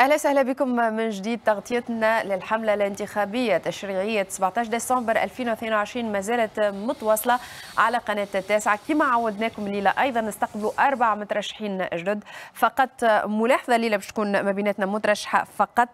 اهلا وسهلا بكم من جديد تغطيتنا للحمله الانتخابيه التشريعيه 17 ديسمبر 2022 ما زالت متواصله على قناه التاسعه كما عودناكم الليله ايضا نستقبلوا اربع مترشحين جدد فقط ملاحظه الليله باش تكون ما بيناتنا مترشحه فقط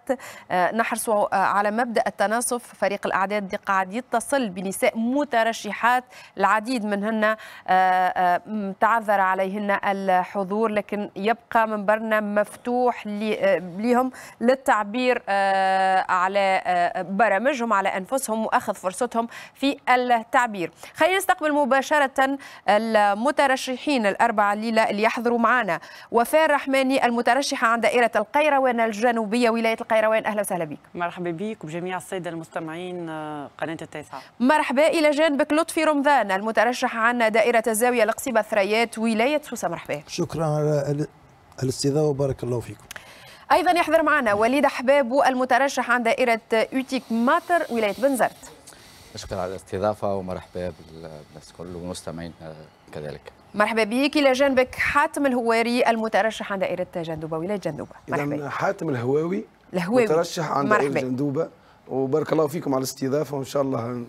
آه، نحرص على مبدا التناصف فريق الاعداد قاعد يتصل بنساء مترشحات العديد منهن آه، آه، تعذر عليهن الحضور لكن يبقى منبرنا مفتوح لي فيهم للتعبير آه، على آه، برامجهم على أنفسهم وأخذ فرصتهم في التعبير خلينا نستقبل مباشرة المترشحين الأربعة الليلة اللي يحضروا معنا وفاء الرحماني المترشحة عن دائرة القيروان الجنوبية ولاية القيروان أهلا وسهلا بك مرحبا بك وبجميع السادة المستمعين آه، قناة التاسعة مرحبا إلى جانبك لطفي رمضان المترشح عن دائرة الزاوية القصيبة ثريات ولاية سوسة مرحبا شكرا على الاستضافة وبارك الله فيكم ايضا يحضر معنا وليد حباب المترشح عن دائره يوتيك ماتر ولايه بنزرت شكرا على الاستضافه ومرحبا بالناس كل والمستمعين كذلك مرحبا بك الى جانبك حاتم الهواري المترشح عن دائره جندوبه ولايه جندوبه مرحبا حاتم الهواوي الهواوي مترشح عن دائره جندوبه وبارك الله فيكم على الاستضافه وان شاء الله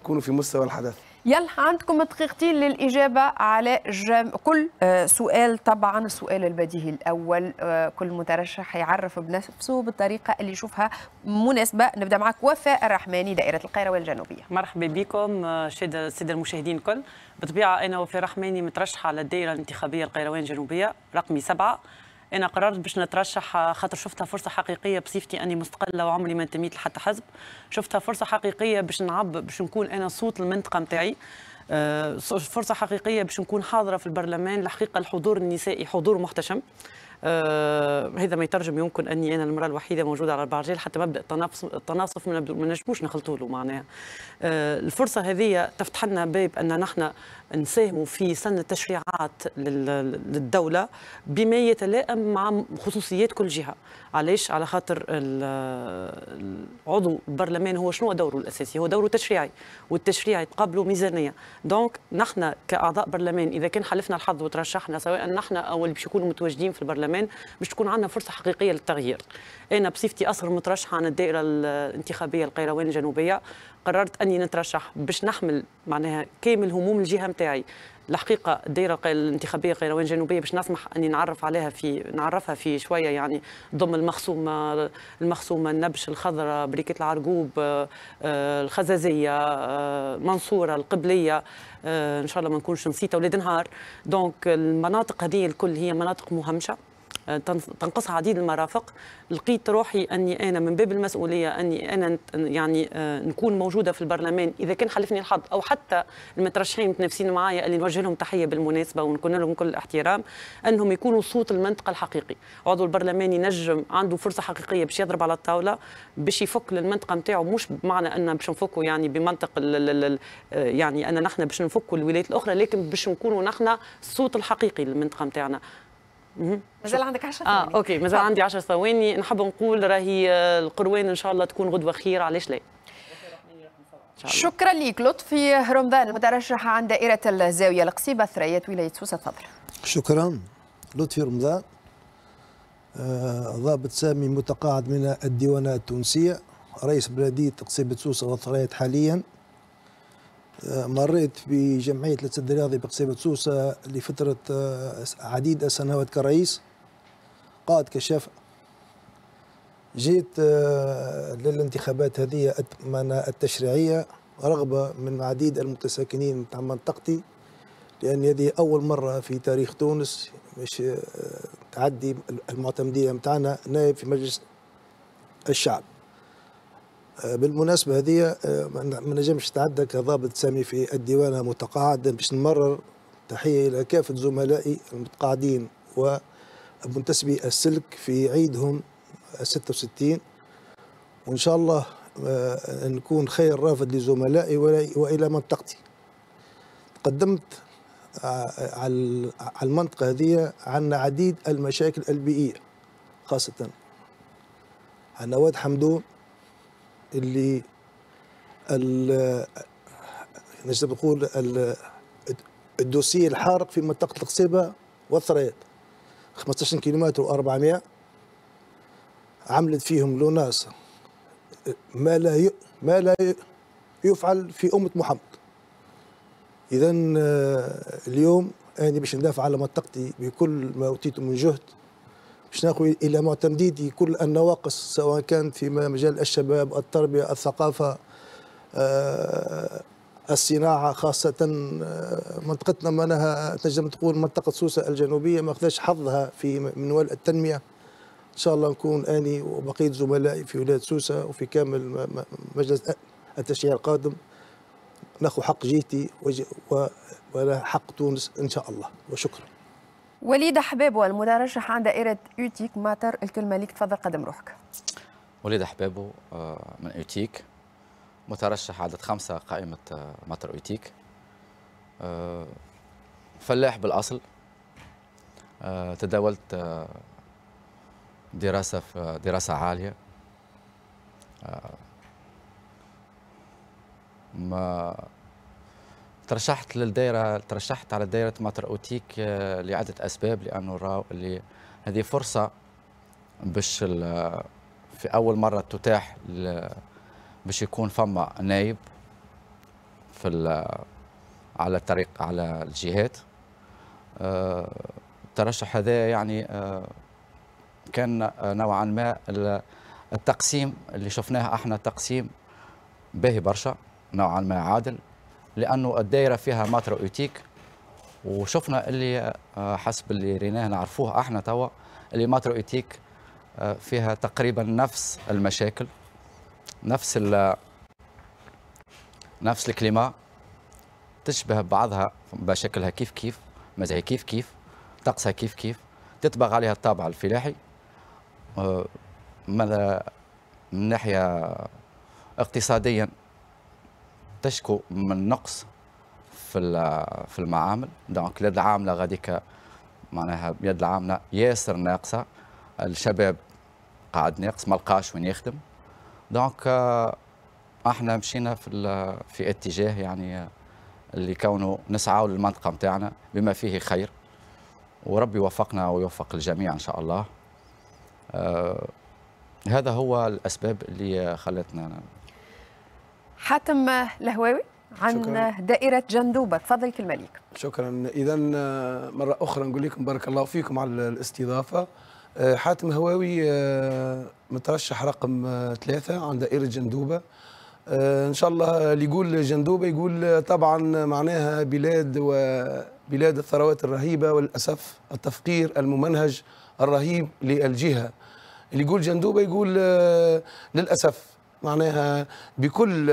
نكونوا في مستوى الحدث يلا عندكم دقيقتين للإجابة على جم... كل آه، سؤال طبعا السؤال البديهي الأول آه، كل مترشح يعرف بنفسه بالطريقة اللي يشوفها مناسبة نبدأ معك وفاء الرحماني دائرة القيروان والجنوبية مرحبا بكم آه، سيد المشاهدين الكل بطبيعة أنا وفاء الرحماني مترشحة على الدائرة الانتخابية القيروان الجنوبية رقمي سبعة انا قررت باش نترشح خاطر شفتها فرصه حقيقيه بصفتي اني مستقله وعمري ما انتميت لحتى حزب شفتها فرصه حقيقيه باش نعب باش نكون انا صوت المنطقه نتاعي آه، فرصه حقيقيه باش نكون حاضره في البرلمان الحقيقه الحضور النسائي حضور محتشم آه، هذا ما يترجم يمكن اني انا المراه الوحيده موجوده على اربع رجال حتى مبدا التناصف التناصف ما نجموش نخلطوا له معناها آه، الفرصه هذه تفتح لنا باب ان نحن نساهموا في سن التشريعات للدوله بما يتلائم مع خصوصيات كل جهه علاش على خاطر عضو البرلمان هو شنو دوره الاساسي هو دوره تشريعي والتشريعي تقابله ميزانيه دونك نحن كاعضاء برلمان اذا كان حلفنا الحظ وترشحنا سواء نحن او اللي باش يكونوا متواجدين في البرلمان باش تكون عندنا فرصه حقيقيه للتغيير انا بصفتي اصغر مترشحه عن الدائره الانتخابيه القيروان الجنوبيه قررت اني نترشح باش نحمل معناها كامل هموم الجهه نتاعي الحقيقه الدائره الانتخابيه قيروان جنوبيه باش نسمح اني نعرف عليها في نعرفها في شويه يعني ضم المخصومه المخصومه النبش الخضراء بريكه العرقوب آه، آه، الخزازيه آه، منصوره القبليه ان شاء الله ما نكونش نسيت اولاد نهار دونك المناطق هذه الكل هي مناطق مهمشه آه، تنقصها عديد المرافق لقيت روحي اني انا من باب المسؤوليه اني انا يعني آه، نكون موجوده في البرلمان اذا كان حلفني الحظ او حتى المترشحين المتنافسين معايا اللي نوجه لهم تحيه بالمناسبه ونكون لهم كل الاحترام انهم يكونوا صوت المنطقه الحقيقي عضو البرلمان ينجم عنده فرصه حقيقيه باش يضرب على الطاوله باش يفك للمنطقه نتاعو مش بمعنى ان باش نفكوا يعني بمنطق آه، يعني ان نحن باش نفكوا الولايات الاخرى لكن باش نكونوا نحن الصوت الحقيقي للمنطقه نتاعنا مازال عندك 10 آه، ثواني اه اوكي مازال عندي 10 ثواني نحب نقول راهي آه، القروان ان شاء الله تكون غدوه خير علاش لا شكرا لك لطفي رمضان المترشح عن دائرة الزاوية القصيبة ثريات ولاية سوسة تفضل شكرا لطفي رمضان ضابط آه، سامي متقاعد من الديوانه التونسية رئيس بلدية قصيبة سوسة وثريات حاليا مريت بجمعية الاتحاد الرياضي بقصيبة سوسة لفترة آه، عديد السنوات كرئيس قائد كشاف جيت آه، للانتخابات هذه التشريعية رغبة من عديد المتساكنين من منطقتي لأن هذه أول مرة في تاريخ تونس مش آه، تعدي المعتمدية متاعنا نائب في مجلس الشعب بالمناسبه هذه آه، ما نجمش نتعدى كضابط سامي في الديوان متقاعد باش نمرر تحيه الى كافه زملائي المتقاعدين ومنتسبي السلك في عيدهم 66 وان شاء الله آه، نكون خير رافد لزملائي والى منطقتي تقدمت آه، على المنطقه هذه عن عديد المشاكل البيئيه خاصه عندنا واد حمدون اللي ال نجد يعني بقول الدوسي الحارق في منطقه القصيبه والثريات 15 كيلومتر و400 عملت فيهم لوناس ما لا ي... ما لا ي... يفعل في امه محمد اذا آه، اليوم انا باش ندافع على منطقتي بكل ما اوتيت من جهد باش ناخذ الى معتمديتي كل النواقص سواء كان في مجال الشباب التربيه الثقافه آه، الصناعه خاصه آه، منطقتنا معناها تنجم تقول منطقه سوسه الجنوبيه ما اخذش حظها في منوال التنميه ان شاء الله نكون اني وبقيه زملائي في ولايه سوسه وفي كامل مجلس التشريع القادم ناخذ حق جهتي وحق حق تونس ان شاء الله وشكرا وليد حبابو المترشح عن دائرة اوتيك ماتر الكلمة ليك تفضل قدم روحك وليد حبابو آه، من اوتيك مترشح عدد خمسة قائمة آه، ماتر اوتيك آه، فلاح بالأصل تداولت دراسة في دراسة عالية ما ترشحت للدائرة ترشحت على دائرة مطر أوتيك آه، لعدة أسباب لأنه راو اللي هذه فرصة باش آه، في أول مرة تتاح باش يكون فما نايب في آه، على الطريق على الجهات الترشح هذا يعني كان نوعا ما التقسيم اللي شفناه احنا تقسيم باهي برشا نوعا ما عادل لانه الدائره فيها ماترا اوتيك وشفنا اللي آه، حسب اللي ريناه نعرفوه احنا توا اللي ماترا اوتيك آه، فيها تقريبا نفس المشاكل نفس ال نفس الكليما تشبه بعضها مشاكلها كيف كيف مزايا كيف كيف طقسها كيف كيف تطبق عليها الطابع الفلاحي آه، ماذا من ناحيه اقتصاديا تشكو من نقص في في المعامل دونك اليد العامله غاديك معناها اليد العامله ياسر ناقصه الشباب قاعد ناقص ما لقاش وين يخدم دونك آه، احنا مشينا في في اتجاه يعني آه، اللي كونه نسعى للمنطقه نتاعنا بما فيه خير وربي وفقنا ويوفق الجميع ان شاء الله آه هذا هو الاسباب اللي خلتنا حاتم لهواوي عن شكرا. دائرة جندوبة تفضل كلمة ليك شكرا إذا آه، مرة أخرى نقول لكم بارك الله فيكم على الاستضافة آه، حاتم هواوي آه، مترشح رقم ثلاثة عن دائرة جندوبة إن شاء الله اللي يقول جندوبة يقول طبعا معناها بلاد وبلاد الثروات الرهيبة والأسف التفقير الممنهج الرهيب للجهة اللي يقول جندوبة يقول للأسف معناها بكل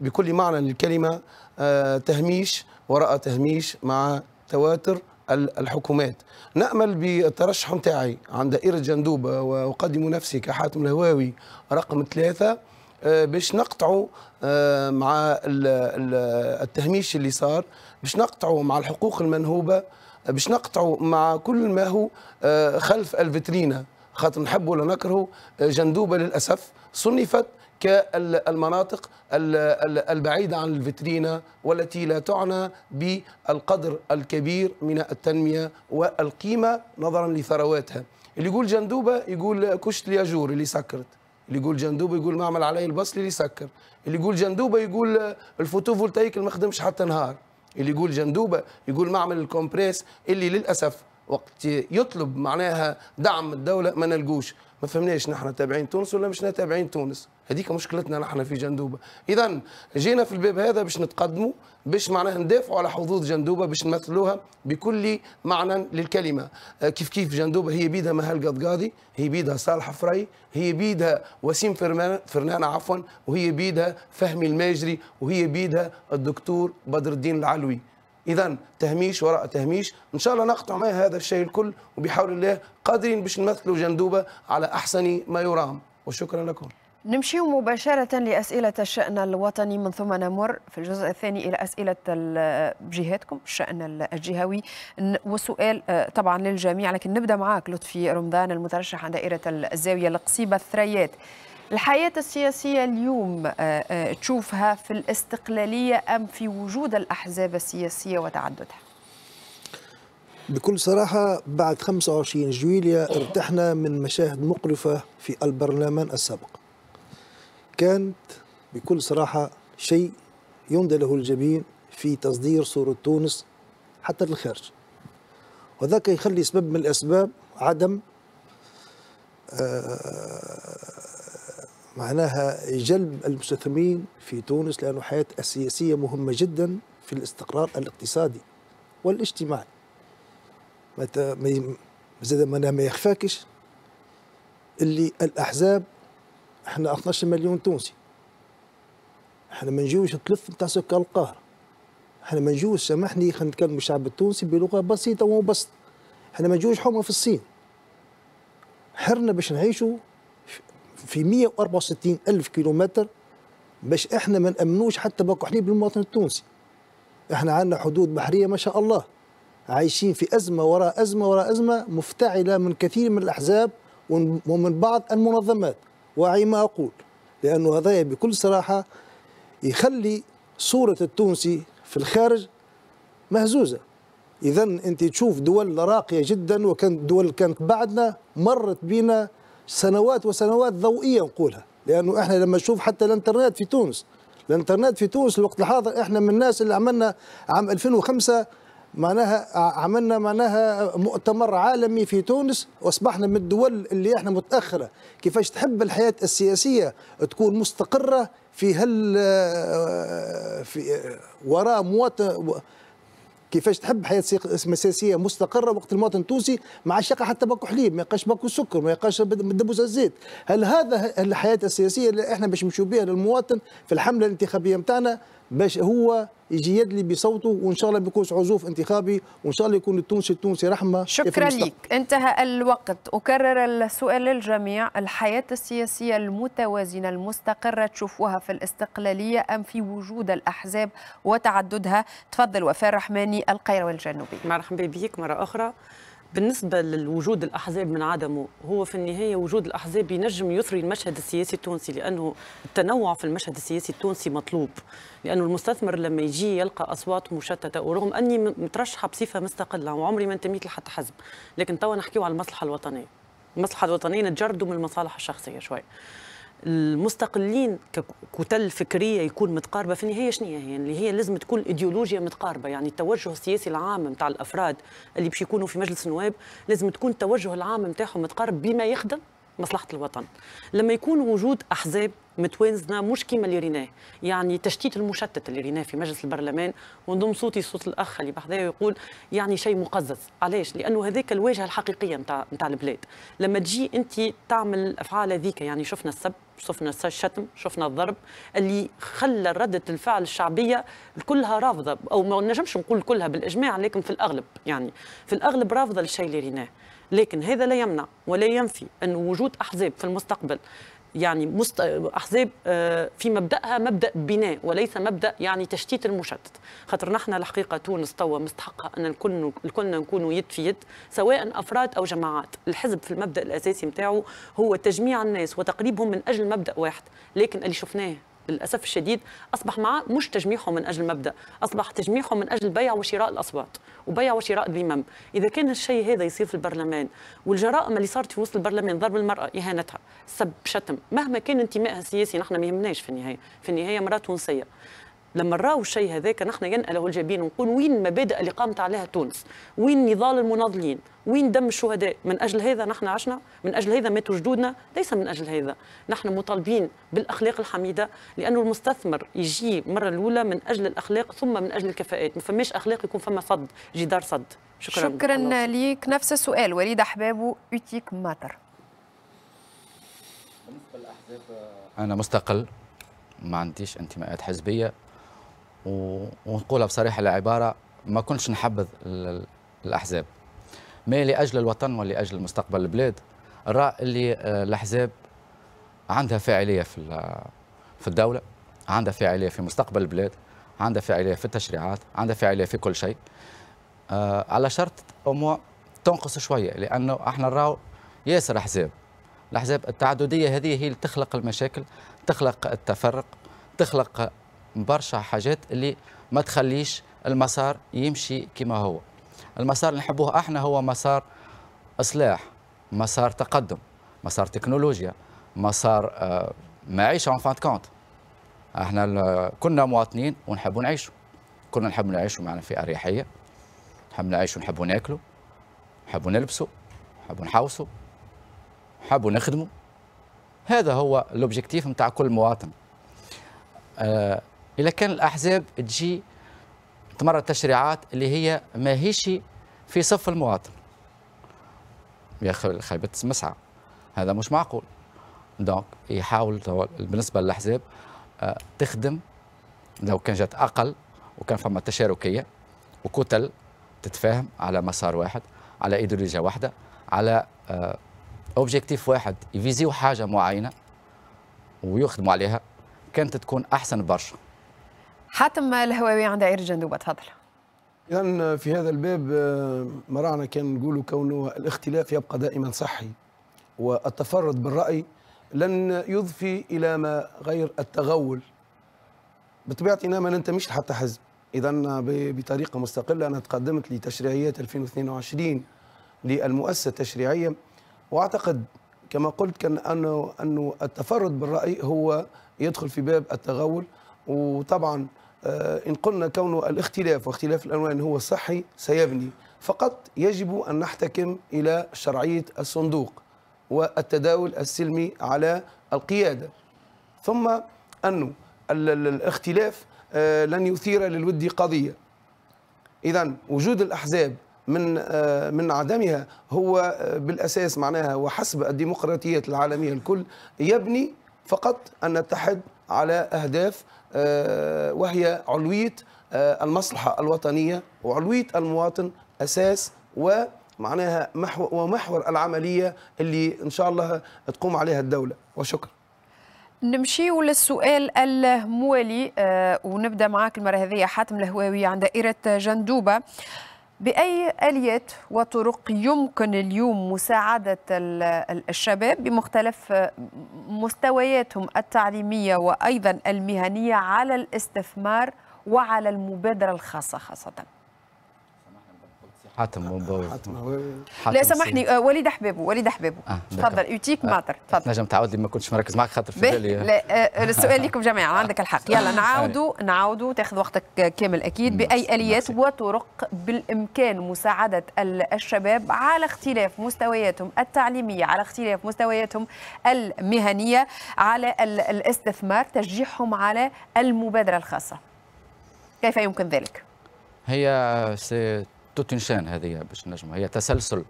بكل معنى للكلمة آه، تهميش وراء تهميش مع تواتر الحكومات نأمل بالترشح متاعي عن دائرة جندوبة وأقدم نفسي كحاتم الهواوي رقم ثلاثة آه، باش نقطعوا آه، مع التهميش اللي صار باش نقطعوا مع الحقوق المنهوبة باش نقطعوا مع كل ما هو خلف الفترينة خاطر نحب ولا نكره جندوبة للأسف صنفت كالمناطق البعيدة عن الفترينة والتي لا تعنى بالقدر الكبير من التنمية والقيمة نظرا لثرواتها اللي يقول جندوبة يقول كشت لياجور اللي سكرت اللي يقول جندوبة يقول معمل علي البصل اللي سكر اللي يقول جندوبة يقول الفوتوفولتايك اللي ما خدمش حتى نهار اللي يقول جندوبة يقول معمل الكومبريس اللي للأسف وقت يطلب معناها دعم الدولة ما نلقوش ما فهمناش نحن تابعين تونس ولا مش تابعين تونس هذيك مشكلتنا نحن في جندوبه اذا جينا في الباب هذا باش نتقدموا باش معناها ندافعوا على حظوظ جندوبه باش نمثلوها بكل معنى للكلمه آه، كيف كيف جندوبه هي بيدها مهال قضقاضي هي بيدها صالح فري هي بيدها وسيم فرنان عفوا وهي بيدها فهمي الماجري وهي بيدها الدكتور بدر الدين العلوي اذا تهميش وراء تهميش ان شاء الله نقطع مع هذا الشيء الكل وبحول الله قادرين باش نمثلوا جندوبه على احسن ما يرام وشكرا لكم نمشي مباشرة لأسئلة الشأن الوطني من ثم نمر في الجزء الثاني إلى أسئلة جهاتكم الشأن الجهوي وسؤال آه، طبعا للجميع لكن نبدأ معك لطفي رمضان المترشح عن دائرة الزاوية لقصيبة الثريات الحياة السياسية اليوم آه، آه، تشوفها في الاستقلالية أم في وجود الأحزاب السياسية وتعددها؟ بكل صراحة بعد 25 جويليا ارتحنا من مشاهد مقرفة في البرلمان السابق كانت بكل صراحة شيء يمضي له الجبين في تصدير صورة تونس حتى للخارج وذاك يخلي سبب من الأسباب عدم آه، معناها جلب المستثمرين في تونس لأنه حياة السياسية مهمة جدا في الاستقرار الاقتصادي والاجتماعي زاد ما ما يخفاكش اللي الأحزاب احنا 12 مليون تونسي احنا ما نجيوش تلف نتاع سكر القاهرة احنا ما نجيوش سامحني خلينا نتكلم الشعب التونسي بلغة بسيطة ومبسطة احنا ما نجيوش حومه في الصين حرنا باش نعيشوا في 164 ألف كيلومتر باش احنا ما نأمنوش حتى بقوا للمواطن التونسي احنا عندنا حدود بحرية ما شاء الله عايشين في أزمة وراء أزمة وراء أزمة مفتعلة من كثير من الأحزاب ومن بعض المنظمات واعي ما أقول لأنه هذا بكل صراحة يخلي صورة التونسي في الخارج مهزوزة إذا أنت تشوف دول راقية جدا وكانت دول كانت بعدنا مرت بينا سنوات وسنوات ضوئيه نقولها لانه احنا لما نشوف حتى الانترنت في تونس الانترنت في تونس الوقت الحاضر احنا من الناس اللي عملنا عام 2005 معناها عملنا معناها مؤتمر عالمي في تونس واصبحنا من الدول اللي احنا متاخره كيفاش تحب الحياه السياسيه تكون مستقره في هل في وراء مواطن كيفاش تحب حياه سياسيه مستقره وقت المواطن التونسي ما عادش حتى باكو حليب ما يلقاش باكو سكر ما يلقاش دبوس الزيت هل هذا الحياه السياسيه اللي احنا باش نمشيو بها للمواطن في الحمله الانتخابيه نتاعنا باش هو يجي يدلي بصوته وان شاء الله بيكونش عزوف انتخابي وان شاء الله يكون التونسي التونسي رحمه شكرا لك انتهى الوقت اكرر السؤال للجميع الحياه السياسيه المتوازنه المستقره تشوفوها في الاستقلاليه ام في وجود الاحزاب وتعددها تفضل وفاء الرحماني القيروان الجنوبي مرحبا بك مره اخرى بالنسبه للوجود الاحزاب من عدمه هو في النهايه وجود الاحزاب ينجم يثري المشهد السياسي التونسي لانه التنوع في المشهد السياسي التونسي مطلوب لانه المستثمر لما يجي يلقى اصوات مشتته ورغم اني مترشحه بصفه مستقله وعمري ما انتميت لحتى حزب لكن توا نحكيو على المصلحه الوطنيه المصلحه الوطنيه نتجردوا من المصالح الشخصيه شوي المستقلين ككتل فكريه يكون متقاربه في النهايه شنو هي اللي هي لازم تكون ايديولوجيا متقاربه يعني التوجه السياسي العام نتاع الافراد اللي باش يكونوا في مجلس النواب لازم تكون التوجه العام نتاعهم متقارب بما يخدم مصلحه الوطن لما يكون وجود احزاب متوازنه مش كيما اللي ريناه يعني تشتيت المشتت اللي ريناه في مجلس البرلمان ونضم صوتي صوت الاخ اللي بحذايا يقول يعني شيء مقزز علاش لانه هذاك الواجهه الحقيقيه نتاع نتاع البلاد لما تجي انت تعمل الافعال هذيك يعني شفنا السب شفنا الشتم شفنا الضرب اللي خلى ردة الفعل الشعبية كلها رافضة أو ما نجمش نقول كلها بالإجماع لكن في الأغلب يعني في الأغلب رافضة للشيء اللي ريناه لكن هذا لا يمنع ولا ينفي أن وجود أحزاب في المستقبل يعني مست... احزاب آه، في مبداها مبدا بناء وليس مبدا يعني تشتيت المشتت خاطر نحن الحقيقه تونس توا مستحقه ان الكل الكلنا نكونوا يد في يد سواء افراد او جماعات الحزب في المبدا الاساسي نتاعو هو تجميع الناس وتقريبهم من اجل مبدا واحد لكن اللي شفناه للاسف الشديد اصبح معه مش تجميعهم من اجل مبدا اصبح تجميعهم من اجل بيع وشراء الاصوات وبيع وشراء الذمم اذا كان الشيء هذا يصير في البرلمان والجرائم اللي صارت في وسط البرلمان ضرب المراه اهانتها سب شتم مهما كان انتمائها السياسي نحن ما يهمناش في النهايه في النهايه مرات تونسيه لما نراو الشيء هذاك نحن ينقله الجبين ونقول وين المبادئ اللي قامت عليها تونس وين نضال المناضلين وين دم الشهداء من أجل هذا نحن عشنا من أجل هذا ماتوا جدودنا ليس من أجل هذا نحن مطالبين بالأخلاق الحميدة لأنه المستثمر يجي مرة الأولى من أجل الأخلاق ثم من أجل الكفاءات ما فماش أخلاق يكون فما صد جدار صد شكرا شكرا ليك نفس السؤال وليد أحبابه يتيك ماتر أنا مستقل ما عنديش انتماءات حزبيه ونقولها بصريحه العباره ما كنتش نحبذ الاحزاب ما لاجل الوطن ولاجل مستقبل البلاد رأى اللي آه، الاحزاب عندها فاعليه في في الدوله عندها فاعليه في مستقبل البلاد عندها فاعليه في التشريعات عندها فاعليه في كل شيء آه على شرط امو تنقص شويه لانه احنا نراو ياسر احزاب الاحزاب التعدديه هذه هي اللي تخلق المشاكل تخلق التفرق تخلق برشا حاجات اللي ما تخليش المسار يمشي كما هو المسار اللي نحبوه احنا هو مسار اصلاح مسار تقدم مسار تكنولوجيا مسار آه معيشه اون فان كونت احنا كنا مواطنين ونحبوا نعيشوا كنا نحب نعيشوا معنا في اريحيه نحب نعيشوا نحبوا ناكلوا نحبوا نلبسوا نحبوا نحوسوا نحبوا نخدموا هذا هو الاوبجيكتيف نتاع كل مواطن آه إلا كان الأحزاب تجي تمرر تشريعات اللي هي ماهيش في صف المواطن يا أخي خيبة مسعى هذا مش معقول دونك يحاول بالنسبة للأحزاب آه، تخدم لو كان جات أقل وكان فما تشاركية وكتل تتفاهم على مسار واحد على ايديولوجيا واحده على اوبجيكتيف آه، واحد يفيزيو حاجه معينه ويخدموا عليها كانت تكون احسن برشا حاتم الهواوي عند عير جندوبه تفضل اذا في هذا الباب آه، مرعنا كان نقولوا كونه الاختلاف يبقى دائما صحي والتفرد بالراي لن يضفي الى ما غير التغول بطبيعتنا ما ننتميش لحتى حزب اذا بطريقه مستقله انا تقدمت لتشريعيات 2022 للمؤسسه التشريعيه واعتقد كما قلت كان انه انه التفرد بالراي هو يدخل في باب التغول وطبعا آه، إن قلنا كون الاختلاف واختلاف الألوان هو صحي سيبني فقط يجب أن نحتكم إلى شرعية الصندوق والتداول السلمي على القيادة ثم أنه الاختلاف آه، لن يثير للود قضية إذا وجود الأحزاب من آه، من عدمها هو بالأساس معناها وحسب الديمقراطيات العالمية الكل يبني فقط أن نتحد على أهداف آه، وهي علوية آه، المصلحة الوطنية وعلوية المواطن أساس و معناها ومحور العملية اللي إن شاء الله تقوم عليها الدولة وشكرا نمشيو للسؤال الموالي آه، ونبدا معاك المره هذه حاتم الهواوي عند دائره جندوبه بأي آليات وطرق يمكن اليوم مساعدة الشباب بمختلف مستوياتهم التعليمية وأيضا المهنية على الاستثمار وعلى المبادرة الخاصة خاصةً؟ حاتم مبوي حاتم لا سامحني آه، وليد حبيبو وليد حبيبو آه، تفضل يوتيك آه، ماتر تفضل نجم تعاود لي ما كنتش مركز معك خاطر في بالي لا السؤال لكم جميعا عندك الحق يلا نعاودوا نعاودوا تاخذ وقتك كامل اكيد باي اليات وطرق بالامكان مساعده الشباب على اختلاف مستوياتهم التعليميه على اختلاف مستوياتهم المهنيه على الاستثمار تشجيعهم على المبادره الخاصه كيف يمكن ذلك هي سي توتنشان هذه باش نجموا هي تسلسل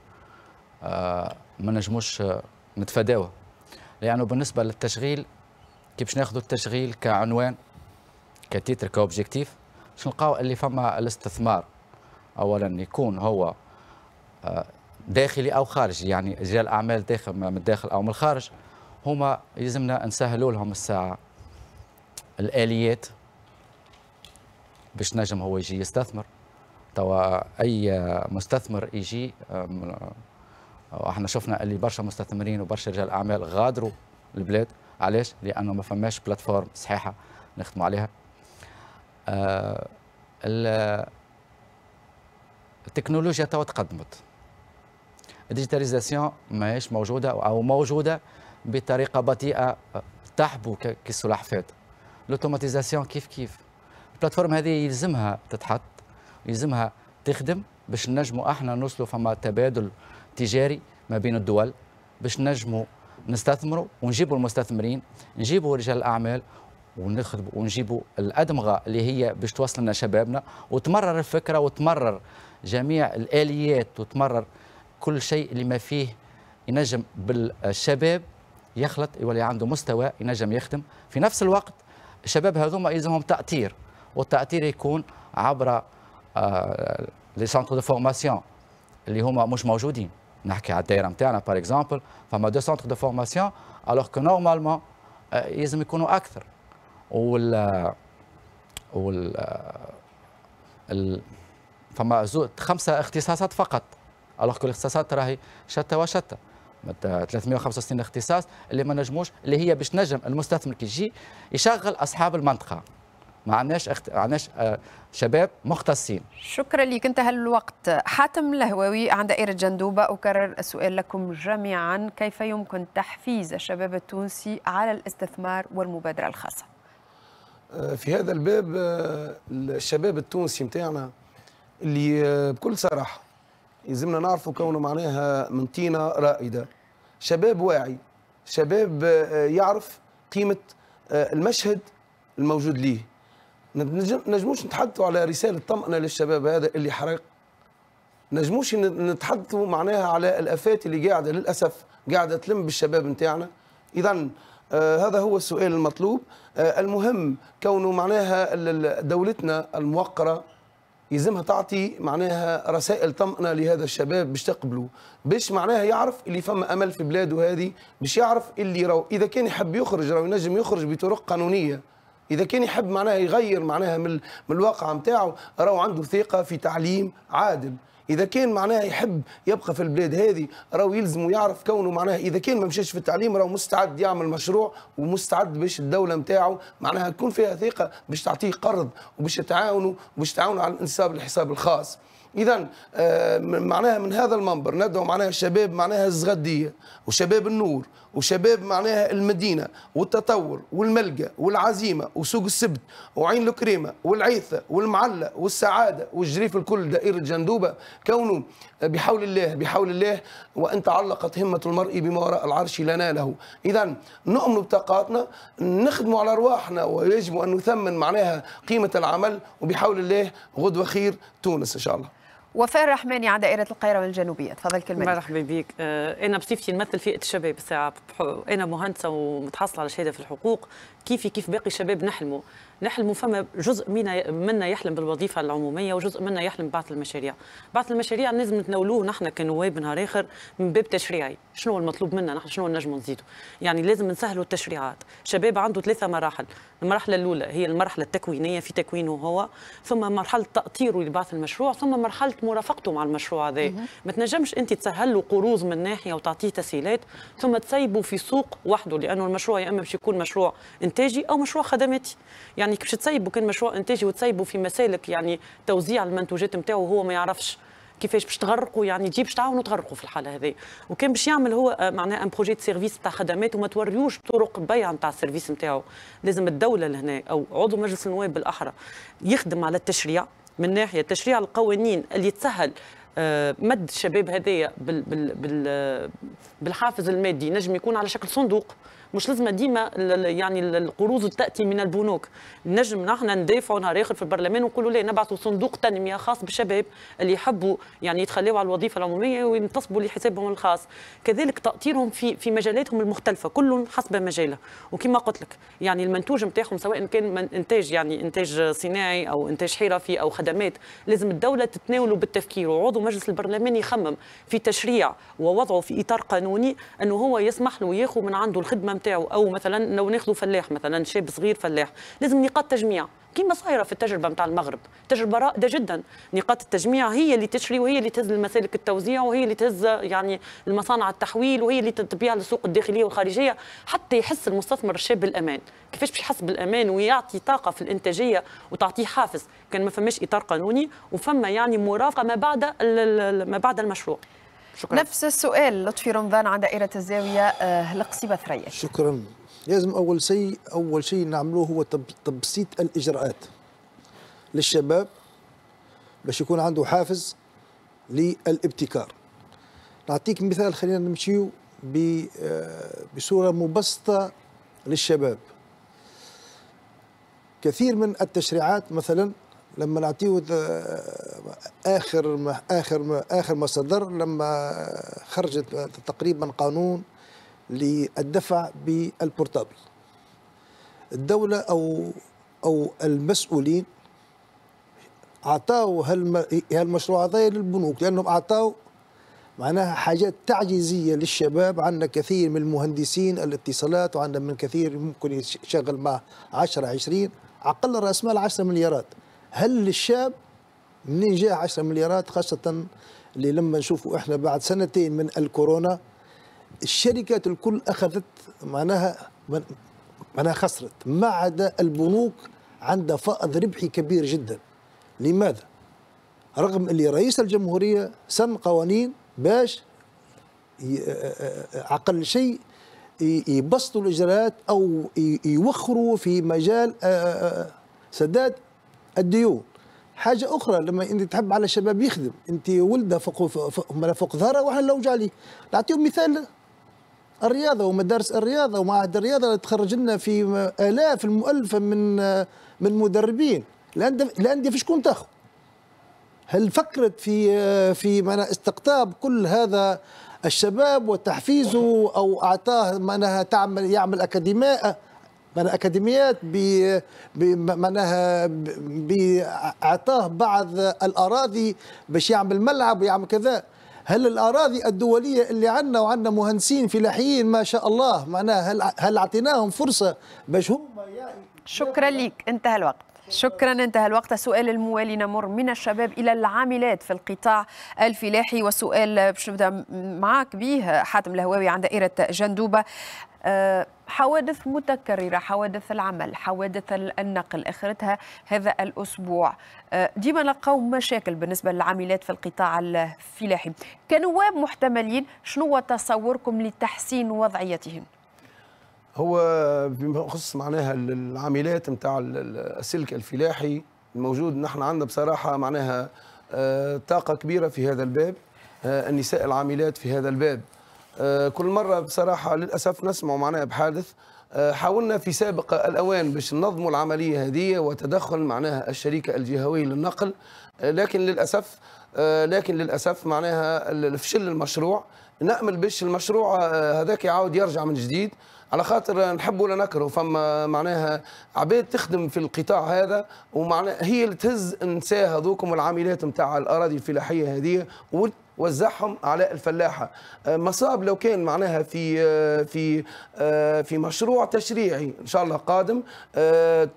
آه، ما نجموش آه، نتفاداوه لأنه يعني بالنسبة للتشغيل كي باش ناخذوا التشغيل كعنوان كتيتر كأوبجيكتيف باش نلقاو اللي فما الاستثمار أولا يكون هو آه، داخلي أو خارجي يعني رجال أعمال داخل من الداخل أو من الخارج هما يلزمنا نسهلوا لهم الساعة الآليات باش نجم هو يجي يستثمر توا اي مستثمر يجي احنا شفنا اللي برشا مستثمرين وبرشا رجال اعمال غادروا البلاد علاش لانه ما فماش بلاتفورم صحيحه نخدموا عليها أه، التكنولوجيا توا تقدمت الديجيتاليزاسيون ماهيش موجوده او موجوده بطريقه بطيئه تحبو كالسلحفاه الاوتوماتيزاسيون كيف كيف البلاتفورم هذه يلزمها تتحط يلزمها تخدم باش نجموا احنا نوصلوا فما تبادل تجاري ما بين الدول باش نجموا نستثمروا ونجيبوا المستثمرين نجيبوا رجال الاعمال ونخدم ونجيبوا الادمغه اللي هي باش توصل لنا شبابنا وتمرر الفكره وتمرر جميع الاليات وتمرر كل شيء اللي ما فيه ينجم بالشباب يخلط يولي عنده مستوى ينجم يخدم في نفس الوقت الشباب هذوما يلزمهم تاثير والتاثير يكون عبر لي سونتر دو فورماسيون اللي هما مش موجودين نحكي على الدائره نتاعنا باغ اكزومبل فما دو سونتر دو فورماسيون الوغ كو نورمالمون لازم يكونوا اكثر وال وال ال... فما زو... خمسه اختصاصات فقط الوغ كو الاختصاصات راهي شتى وشتى 365 اختصاص اللي ما نجموش اللي هي باش نجم المستثمر كي يجي يشغل اصحاب المنطقه ما عندناش أخت... عندناش آه، شباب مختصين شكرا لك انتهى الوقت حاتم لهواوي عند إيرة جندوبة أكرر السؤال لكم جميعا كيف يمكن تحفيز الشباب التونسي على الاستثمار والمبادرة الخاصة آه، في هذا الباب آه، الشباب التونسي متاعنا اللي بكل صراحة يلزمنا نعرفوا كونه معناها من طينة رائدة شباب واعي شباب يعرف قيمة المشهد الموجود ليه نجموش نتحدثوا على رسالة طمأنة للشباب هذا اللي حرق نجموش نتحدثوا معناها على الافات اللي قاعده للاسف قاعده تلم بالشباب نتاعنا اذا آه هذا هو السؤال المطلوب آه المهم كونه معناها دولتنا الموقره يلزمها تعطي معناها رسائل طمأنة لهذا الشباب باش تقبلوا باش معناها يعرف اللي فما امل في بلاده هذه باش يعرف اللي رو اذا كان يحب يخرج رو ينجم يخرج بطرق قانونيه اذا كان يحب معناها يغير معناها من, من الواقع نتاعو راهو عنده ثقه في تعليم عادل اذا كان معناها يحب يبقى في البلاد هذه راهو يلزم يعرف كونه معناها اذا كان ما مشاش في التعليم راهو مستعد يعمل مشروع ومستعد باش الدوله نتاعو معناها تكون فيها ثقه باش تعطيه قرض وباش تعاونه وباش تعاونه على الانساب الحساب الخاص اذا آه، معناها من هذا المنبر ندعو معناها الشباب معناها الزغديه وشباب النور وشباب معناها المدينه والتطور والملقه والعزيمه وسوق السبت وعين الكريمه والعيثه والمعله والسعاده والجريف الكل دائره جندوبه كونه بحول الله بحول الله وان تعلقت همه المرء بما وراء العرش لناله اذا نؤمن بطاقاتنا نخدموا على ارواحنا ويجب ان نثمن معناها قيمه العمل وبحول الله غدوه خير تونس ان شاء الله وفاء الرحماني عن دائرة القاهرة الجنوبية تفضل كلمة مرحبا بك آه، أنا بصفتي نمثل فئة الشباب الساعة أنا مهندسة ومتحصلة على شهادة في الحقوق كيفي كيف باقي الشباب نحلموا نحلموا فما جزء منا منا يحلم بالوظيفه العموميه وجزء منا يحلم ببعض المشاريع بعض المشاريع لازم نتناولوه نحن كنواب نهار اخر من باب تشريعي شنو المطلوب منا نحن شنو نجموا نزيدوا يعني لازم نسهلوا التشريعات شباب عنده ثلاثه مراحل المرحله الاولى هي المرحله التكوينيه في تكوينه هو ثم مرحله تاطيره لبعض المشروع ثم مرحله مرافقته مع المشروع هذا ما تنجمش انت تسهل له قروض من ناحيه وتعطيه تسهيلات ثم تسيبه في سوق وحده لانه المشروع يا اما باش يكون مشروع انتاجي او مشروع خدماتي يعني يعني كيفاش تصيبوا كان مشروع انتاجي وتصيبوا في مسالك يعني توزيع المنتوجات نتاعو وهو ما يعرفش كيفاش باش تغرقوا يعني تجيب باش تعاونوا تغرقوا في الحاله هذه وكان باش يعمل هو آه، معناها ان بروجي دو سيرفيس تاع خدمات وما توريوش طرق البيع نتاع السيرفيس نتاعو لازم الدوله لهنا او عضو مجلس النواب بالاحرى يخدم على التشريع من ناحيه تشريع القوانين اللي تسهل آه، مد الشباب هذايا بالحافز المادي نجم يكون على شكل صندوق مش لازم ديما يعني القروض تاتي من البنوك نجم نحن ندافعوا نهار اخر في البرلمان ونقولوا لا نبعثوا صندوق تنميه خاص بالشباب اللي يحبوا يعني يتخلوا على الوظيفه العموميه وينتصبوا لحسابهم الخاص كذلك تاطيرهم في في مجالاتهم المختلفه كل حسب مجاله وكما قلت لك يعني المنتوج نتاعهم سواء كان من انتاج يعني انتاج صناعي او انتاج حرفي او خدمات لازم الدوله تتناوله بالتفكير وعضو مجلس البرلمان يخمم في تشريع ووضعه في اطار قانوني انه هو يسمح له ياخذ من عنده الخدمه نتاعو او مثلا لو ناخذوا فلاح مثلا شاب صغير فلاح لازم نقاط تجميع كما صايره في التجربه نتاع المغرب تجربه رائده جدا نقاط التجميع هي اللي تشري وهي اللي تهز المسالك التوزيع وهي اللي تهز يعني المصانع التحويل وهي اللي تبيع للسوق الداخليه والخارجيه حتى يحس المستثمر الشاب بالامان كيفاش باش يحس بالامان ويعطي طاقه في الانتاجيه وتعطيه حافز كان ما فماش اطار قانوني وفما يعني مرافقه ما بعد ما بعد المشروع شكرا نفس السؤال لطفي رمضان عن دائرة الزاوية آه، لقصيبة بثرية شكرا لازم أول شيء أول شيء نعملوه هو تبسيط الإجراءات للشباب باش يكون عنده حافز للابتكار نعطيك مثال خلينا نمشيو آه، بصورة مبسطة للشباب كثير من التشريعات مثلا لما نعطيه اخر ما اخر ما اخر ما صدر لما خرجت تقريبا قانون للدفع بالبورتابل الدوله او او المسؤولين اعطاو هالمشروع هذا للبنوك لانهم اعطاو معناها حاجات تعجيزيه للشباب عندنا كثير من المهندسين الاتصالات وعندنا من كثير ممكن يشغل مع 10 20 عقل راس مال 10 مليارات هل للشاب منين جاء 10 مليارات خاصة اللي لما نشوفوا احنا بعد سنتين من الكورونا الشركات الكل اخذت معناها معناها خسرت ما عدا البنوك عندها فائض ربحي كبير جدا لماذا؟ رغم اللي رئيس الجمهورية سن قوانين باش أقل شيء يبسطوا الإجراءات أو يوخروا في مجال آه، آه، آه، سداد الديون حاجه اخرى لما انت تحب على الشباب يخدم انت ولده فوق فوق, فوق ظهره واحنا نلوج عليه نعطيهم مثال الرياضه ومدارس الرياضه ومعهد الرياضه تخرج لنا في الاف المؤلفه من من مدربين الانديه في شكون تاخذ هل فكرت في في معناها استقطاب كل هذا الشباب وتحفيزه او اعطاه معناها تعمل يعمل اكاديميه من اكاديميات معناها باعطاه بعض الاراضي باش يعمل ملعب ويعمل كذا هل الاراضي الدوليه اللي عندنا وعندنا مهندسين فلاحيين ما شاء الله معناها هل هل اعطيناهم فرصه باش هم شكرا ليك انتهى الوقت شكرا انتهى الوقت السؤال الموالي نمر من الشباب الى العاملات في القطاع الفلاحي وسؤال باش نبدا معاك به حاتم الهواوي عن دائره جندوبه حوادث متكررة حوادث العمل حوادث النقل آخرتها هذا الأسبوع آه، ديما نلقاو مشاكل بالنسبة للعاملات في القطاع الفلاحي كنواب محتملين شنو تصوركم لتحسين وضعيتهم؟ هو بما يخص معناها العاملات نتاع السلك الفلاحي الموجود نحن عندنا بصراحة معناها آه، طاقة كبيرة في هذا الباب آه، النساء العاملات في هذا الباب آه، كل مرة بصراحة للأسف نسمع معناها بحادث آه، حاولنا في سابق الأوان باش ننظموا العملية هذه وتدخل معناها الشريك الجهوية للنقل آه، لكن للأسف لكن للأسف معناها فشل المشروع نأمل باش المشروع هذاك يعاود يرجع من جديد على خاطر نحب ولا نكره فما معناها عباد تخدم في القطاع هذا ومعناها هي اللي تهز نساء هذوكم والعاملات نتاع الاراضي الفلاحيه هذه وزعهم على الفلاحه آه، مصاب لو كان معناها في آه، في آه، في مشروع تشريعي ان شاء الله قادم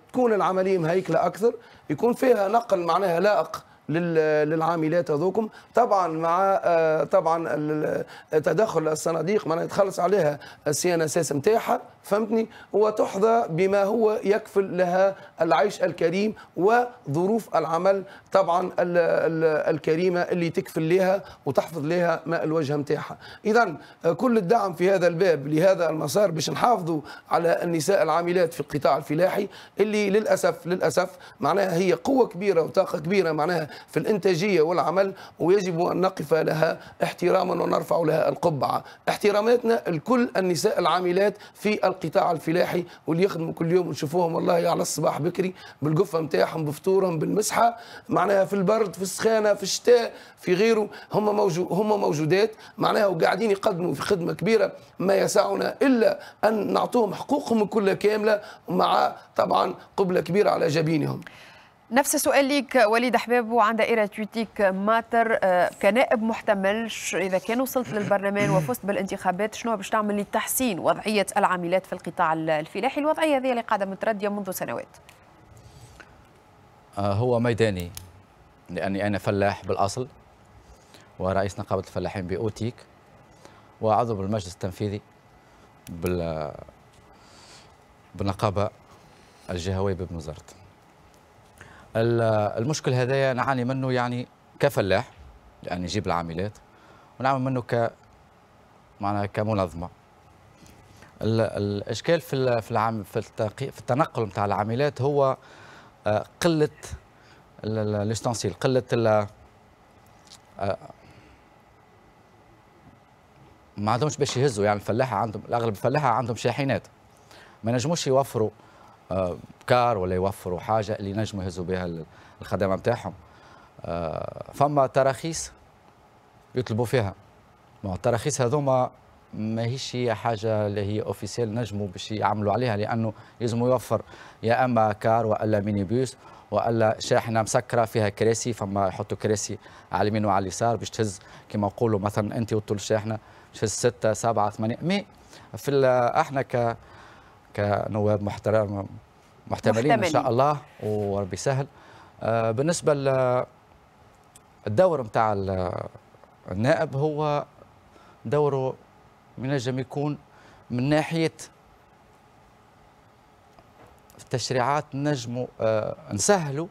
تكون العمليه مهيكله اكثر يكون فيها نقل معناها لائق للعاملات هذوكم طبعا مع آه، طبعا تدخل الصناديق معناها يتخلص عليها السي ان اس اس نتاعها فهمتني وتحظى بما هو يكفل لها العيش الكريم وظروف العمل طبعا الكريمه اللي تكفل لها وتحفظ لها ماء الوجه نتاعها اذا كل الدعم في هذا الباب لهذا المسار باش نحافظوا على النساء العاملات في القطاع الفلاحي اللي للاسف للاسف معناها هي قوه كبيره وطاقه كبيره معناها في الإنتاجية والعمل ويجب أن نقف لها احتراما ونرفع لها القبعة احتراماتنا لكل النساء العاملات في القطاع الفلاحي واللي يخدموا كل يوم نشوفوهم والله على الصباح بكري بالقفة نتاعهم بفطورهم بالمسحة معناها في البرد في السخانة في الشتاء في غيره هم موجود هم موجودات معناها وقاعدين يقدموا في خدمة كبيرة ما يسعنا إلا أن نعطوهم حقوقهم كلها كاملة مع طبعا قبلة كبيرة على جبينهم نفس السؤال ليك وليد حباب عن دائرة تويتيك ماتر آه، كنائب محتمل إذا كان وصلت للبرلمان وفزت بالانتخابات شنو باش تعمل لتحسين وضعية العاملات في القطاع الفلاحي الوضعية هذه اللي قاعدة متردية منذ سنوات آه، هو ميداني لأني أنا فلاح بالأصل ورئيس نقابة الفلاحين بأوتيك وعضو بالمجلس التنفيذي بال بالنقابة الجهوية بمزرت المشكل هذايا نعاني منه يعني كفلاح لأن يجيب العاملات ونعمل منه ك معناها كمنظمة الإشكال في في العام في, في التنقل نتاع العاملات هو آه، قلة الاستنسيل قلة ال آه، ما عندهمش باش يهزوا يعني الفلاحة عندهم الأغلب الفلاحة عندهم شاحنات ما نجموش يوفروا آه، كار ولا يوفروا حاجه اللي نجموا يهزوا بها الخدمه نتاعهم آه، فما تراخيص يطلبوا فيها ما التراخيص هذوما ماهيش هي حاجه اللي هي اوفيسيال نجموا باش يعملوا عليها لانه يلزم يوفر يا اما كار والا ميني بيوس والا شاحنه مسكره فيها كراسي فما يحطوا كراسي على اليمين وعلى اليسار باش تهز كما نقولوا مثلا انت وطول الشاحنه تهز سته سبعه ثمانيه مي في احنا ك كنواب محترم محتملين محتملين. ان شاء الله وربي يسهل آه، بالنسبه للدور نتاع النائب هو دوره ينجم يكون من ناحيه التشريعات نجموا آه، نسهلوا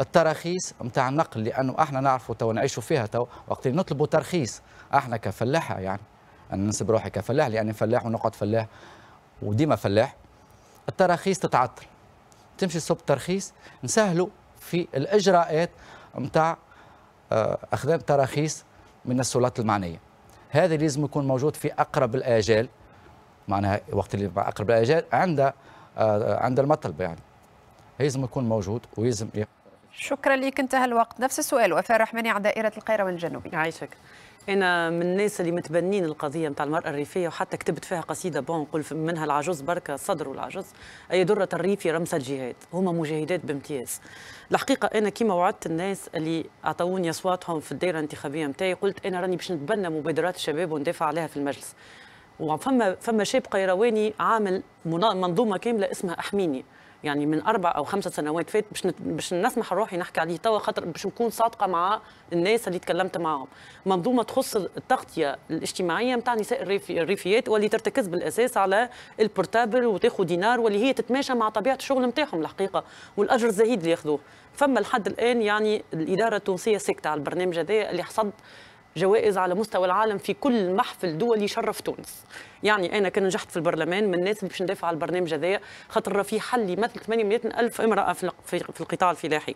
التراخيص نتاع النقل لانه احنا نعرفوا تو نعيشوا فيها تو وقت نطلبوا ترخيص احنا كفلاحه يعني انا ننسب روحي كفلاح لاني فلاح ونقعد فلاح وديما فلاح التراخيص تتعطل تمشي صوب الترخيص نسهلوا في الاجراءات نتاع اخذ آه، تراخيص من السلطات المعنيه هذا لازم يكون موجود في اقرب الاجال معناها وقت اللي اقرب الاجال عند آه، عند المطلب يعني لازم يكون موجود ويزم شكرا لك انتهى الوقت نفس السؤال وفاء الرحمني عن دائره القيروان الجنوبي يعيشك انا من الناس اللي متبنين القضيه نتاع المراه الريفيه وحتى كتبت فيها قصيده بون نقول منها العجوز بركه الصدر والعجوز اي دره الريف رمز الجهاد هما مجاهدات بامتياز الحقيقه انا كيما وعدت الناس اللي اعطوني اصواتهم في الدائره الانتخابيه نتاعي قلت انا راني باش نتبنى مبادرات الشباب وندافع عليها في المجلس وفما فما شاب قيرواني عامل منظومه كامله اسمها احميني يعني من اربع او خمسه سنوات فات باش باش نسمح روحي نحكي عليه توا خاطر باش نكون صادقه مع الناس اللي تكلمت معاهم منظومه تخص التغطيه الاجتماعيه نتاع نساء الريفيات واللي ترتكز بالاساس على البورتابل وتاخذ دينار واللي هي تتماشى مع طبيعه الشغل نتاعهم الحقيقه والاجر الزهيد اللي ياخذوه فما لحد الان يعني الاداره التونسيه ساكته على البرنامج هذا اللي حصد جوائز على مستوى العالم في كل محفل دولي يشرف تونس يعني انا كان نجحت في البرلمان من الناس اللي باش ندافع على البرنامج هذايا خاطر في حل يمثل 800 الف امراه في القطاع الفلاحي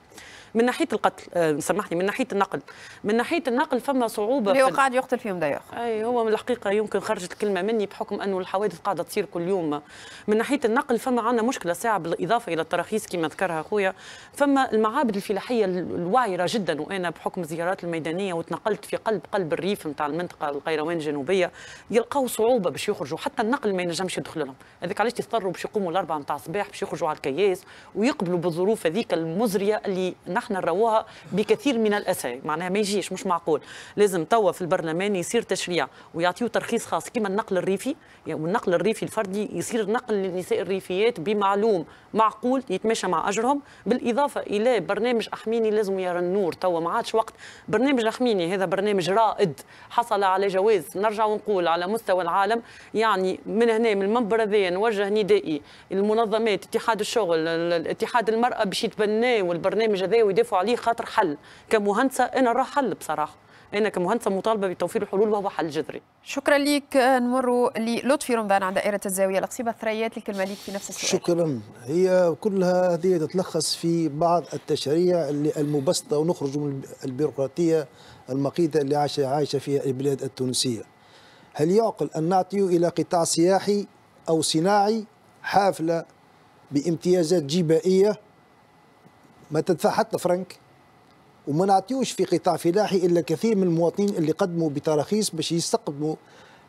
من ناحيه القتل سمحني آه، سامحني من ناحيه النقل من ناحيه النقل فما صعوبه اللي هو قاعد يقتل فيهم دايخ اي هو من الحقيقه يمكن خرجت الكلمه مني بحكم انه الحوادث قاعده تصير كل يوم من ناحيه النقل فما عندنا مشكله ساعه بالاضافه الى التراخيص كما ذكرها خويا فما المعابد الفلاحيه الوعره جدا وانا بحكم زيارات الميدانيه وتنقلت في قلب قلب الريف نتاع المنطقه القيروان الجنوبيه يلقاو صعوبه باش يخرجوا حتى النقل ما ينجمش يدخل لهم هذاك علاش يضطروا باش يقوموا الاربعه نتاع الصباح باش يخرجوا على الكياس ويقبلوا بالظروف هذيك المزريه اللي نحن نروها بكثير من الاسى معناها ما يجيش مش معقول لازم توا في البرلمان يصير تشريع ويعطيو ترخيص خاص كما النقل الريفي يعني والنقل الريفي الفردي يصير نقل للنساء الريفيات بمعلوم معقول يتماشى مع اجرهم بالاضافه الى برنامج احميني لازم يرى النور توا ما عادش وقت برنامج احميني هذا برنامج رائد حصل على جواز نرجع ونقول على مستوى العالم يعني من هنا من المنبر هذايا نوجه ندائي المنظمات اتحاد الشغل اتحاد المرأة باش يتبناو البرنامج هذايا ويدافعوا عليه خاطر حل كمهندسة أنا راه حل بصراحة انا كمهندسه مطالبه بتوفير الحلول وهو حل جذري شكرا لك آه، نمر للطفي رمضان عن دائره الزاويه القصيبه ثريات لك الملك في نفس السؤال شكرا هي كلها هذه تتلخص في بعض التشريع المبسطه ونخرج من البيروقراطيه المقيته اللي عايشه عايشه فيها البلاد التونسيه هل يعقل أن نعطيه إلى قطاع سياحي أو صناعي حافلة بامتيازات جبائية ما تدفع حتى فرنك وما نعطيوش في قطاع فلاحي إلا كثير من المواطنين اللي قدموا بتراخيص باش يستقدموا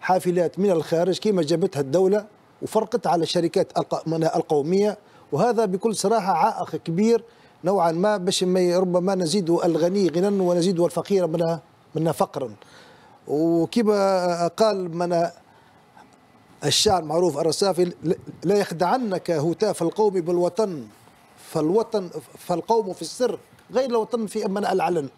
حافلات من الخارج كما جابتها الدولة وفرقت على شركات القومية وهذا بكل صراحة عائق كبير نوعا ما باش ربما نزيد الغني غنى ونزيد الفقير منها فقرا وكما قال من الشعر معروف الرسافي لا يخدعنك هتاف القوم بالوطن فالوطن فالقوم في السر غير الوطن في من العلن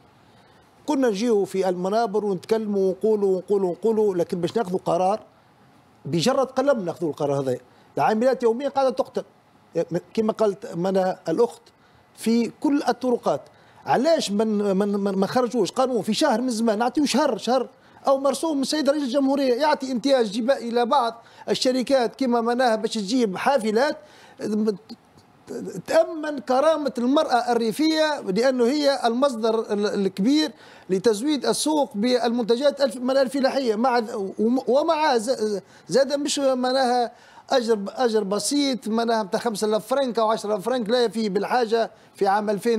كنا نجيو في المنابر ونتكلموا ونقولوا ونقولوا ونقولوا لكن باش ناخذوا قرار بجرة قلم ناخذوا القرار هذا العاملات يوميا قاعده تقتل كما قالت منا الاخت في كل الطرقات علاش من من ما خرجوش قانون في شهر من زمان نعطيو شهر شهر او مرسوم من سيد رئيس الجمهوريه يعطي امتياز جبائي الى بعض الشركات كما معناها باش تجيب حافلات تأمن كرامة المرأة الريفية لأنه هي المصدر الكبير لتزويد السوق بالمنتجات من الفلاحية مع ومع زاد مش معناها اجر اجر بسيط معناها بتاع 5000 فرنك او 10000 فرنك لا يفي بالحاجه في عام 2000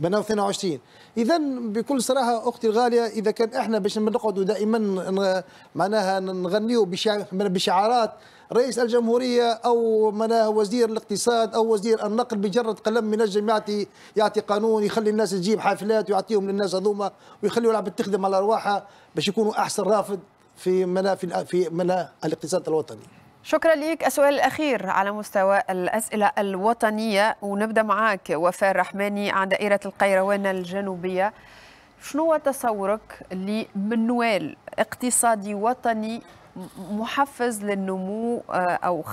من 2022 اذا بكل صراحه اختي الغاليه اذا كان احنا باش نقعدوا دائما معناها نغنيوا بشعارات رئيس الجمهورية أو معناها وزير الاقتصاد أو وزير النقل بجرد قلم من الجم يعطي يعطي قانون يخلي الناس تجيب حافلات ويعطيهم للناس هذوما ويخليوا العباد تخدم على أرواحها باش يكونوا أحسن رافد في منا في في منا الاقتصاد الوطني. شكرا لك السؤال الأخير على مستوى الأسئلة الوطنية ونبدأ معاك وفاء الرحماني عن دائرة القيروان الجنوبية شنو تصورك لمنوال اقتصادي وطني محفز للنمو آه، أو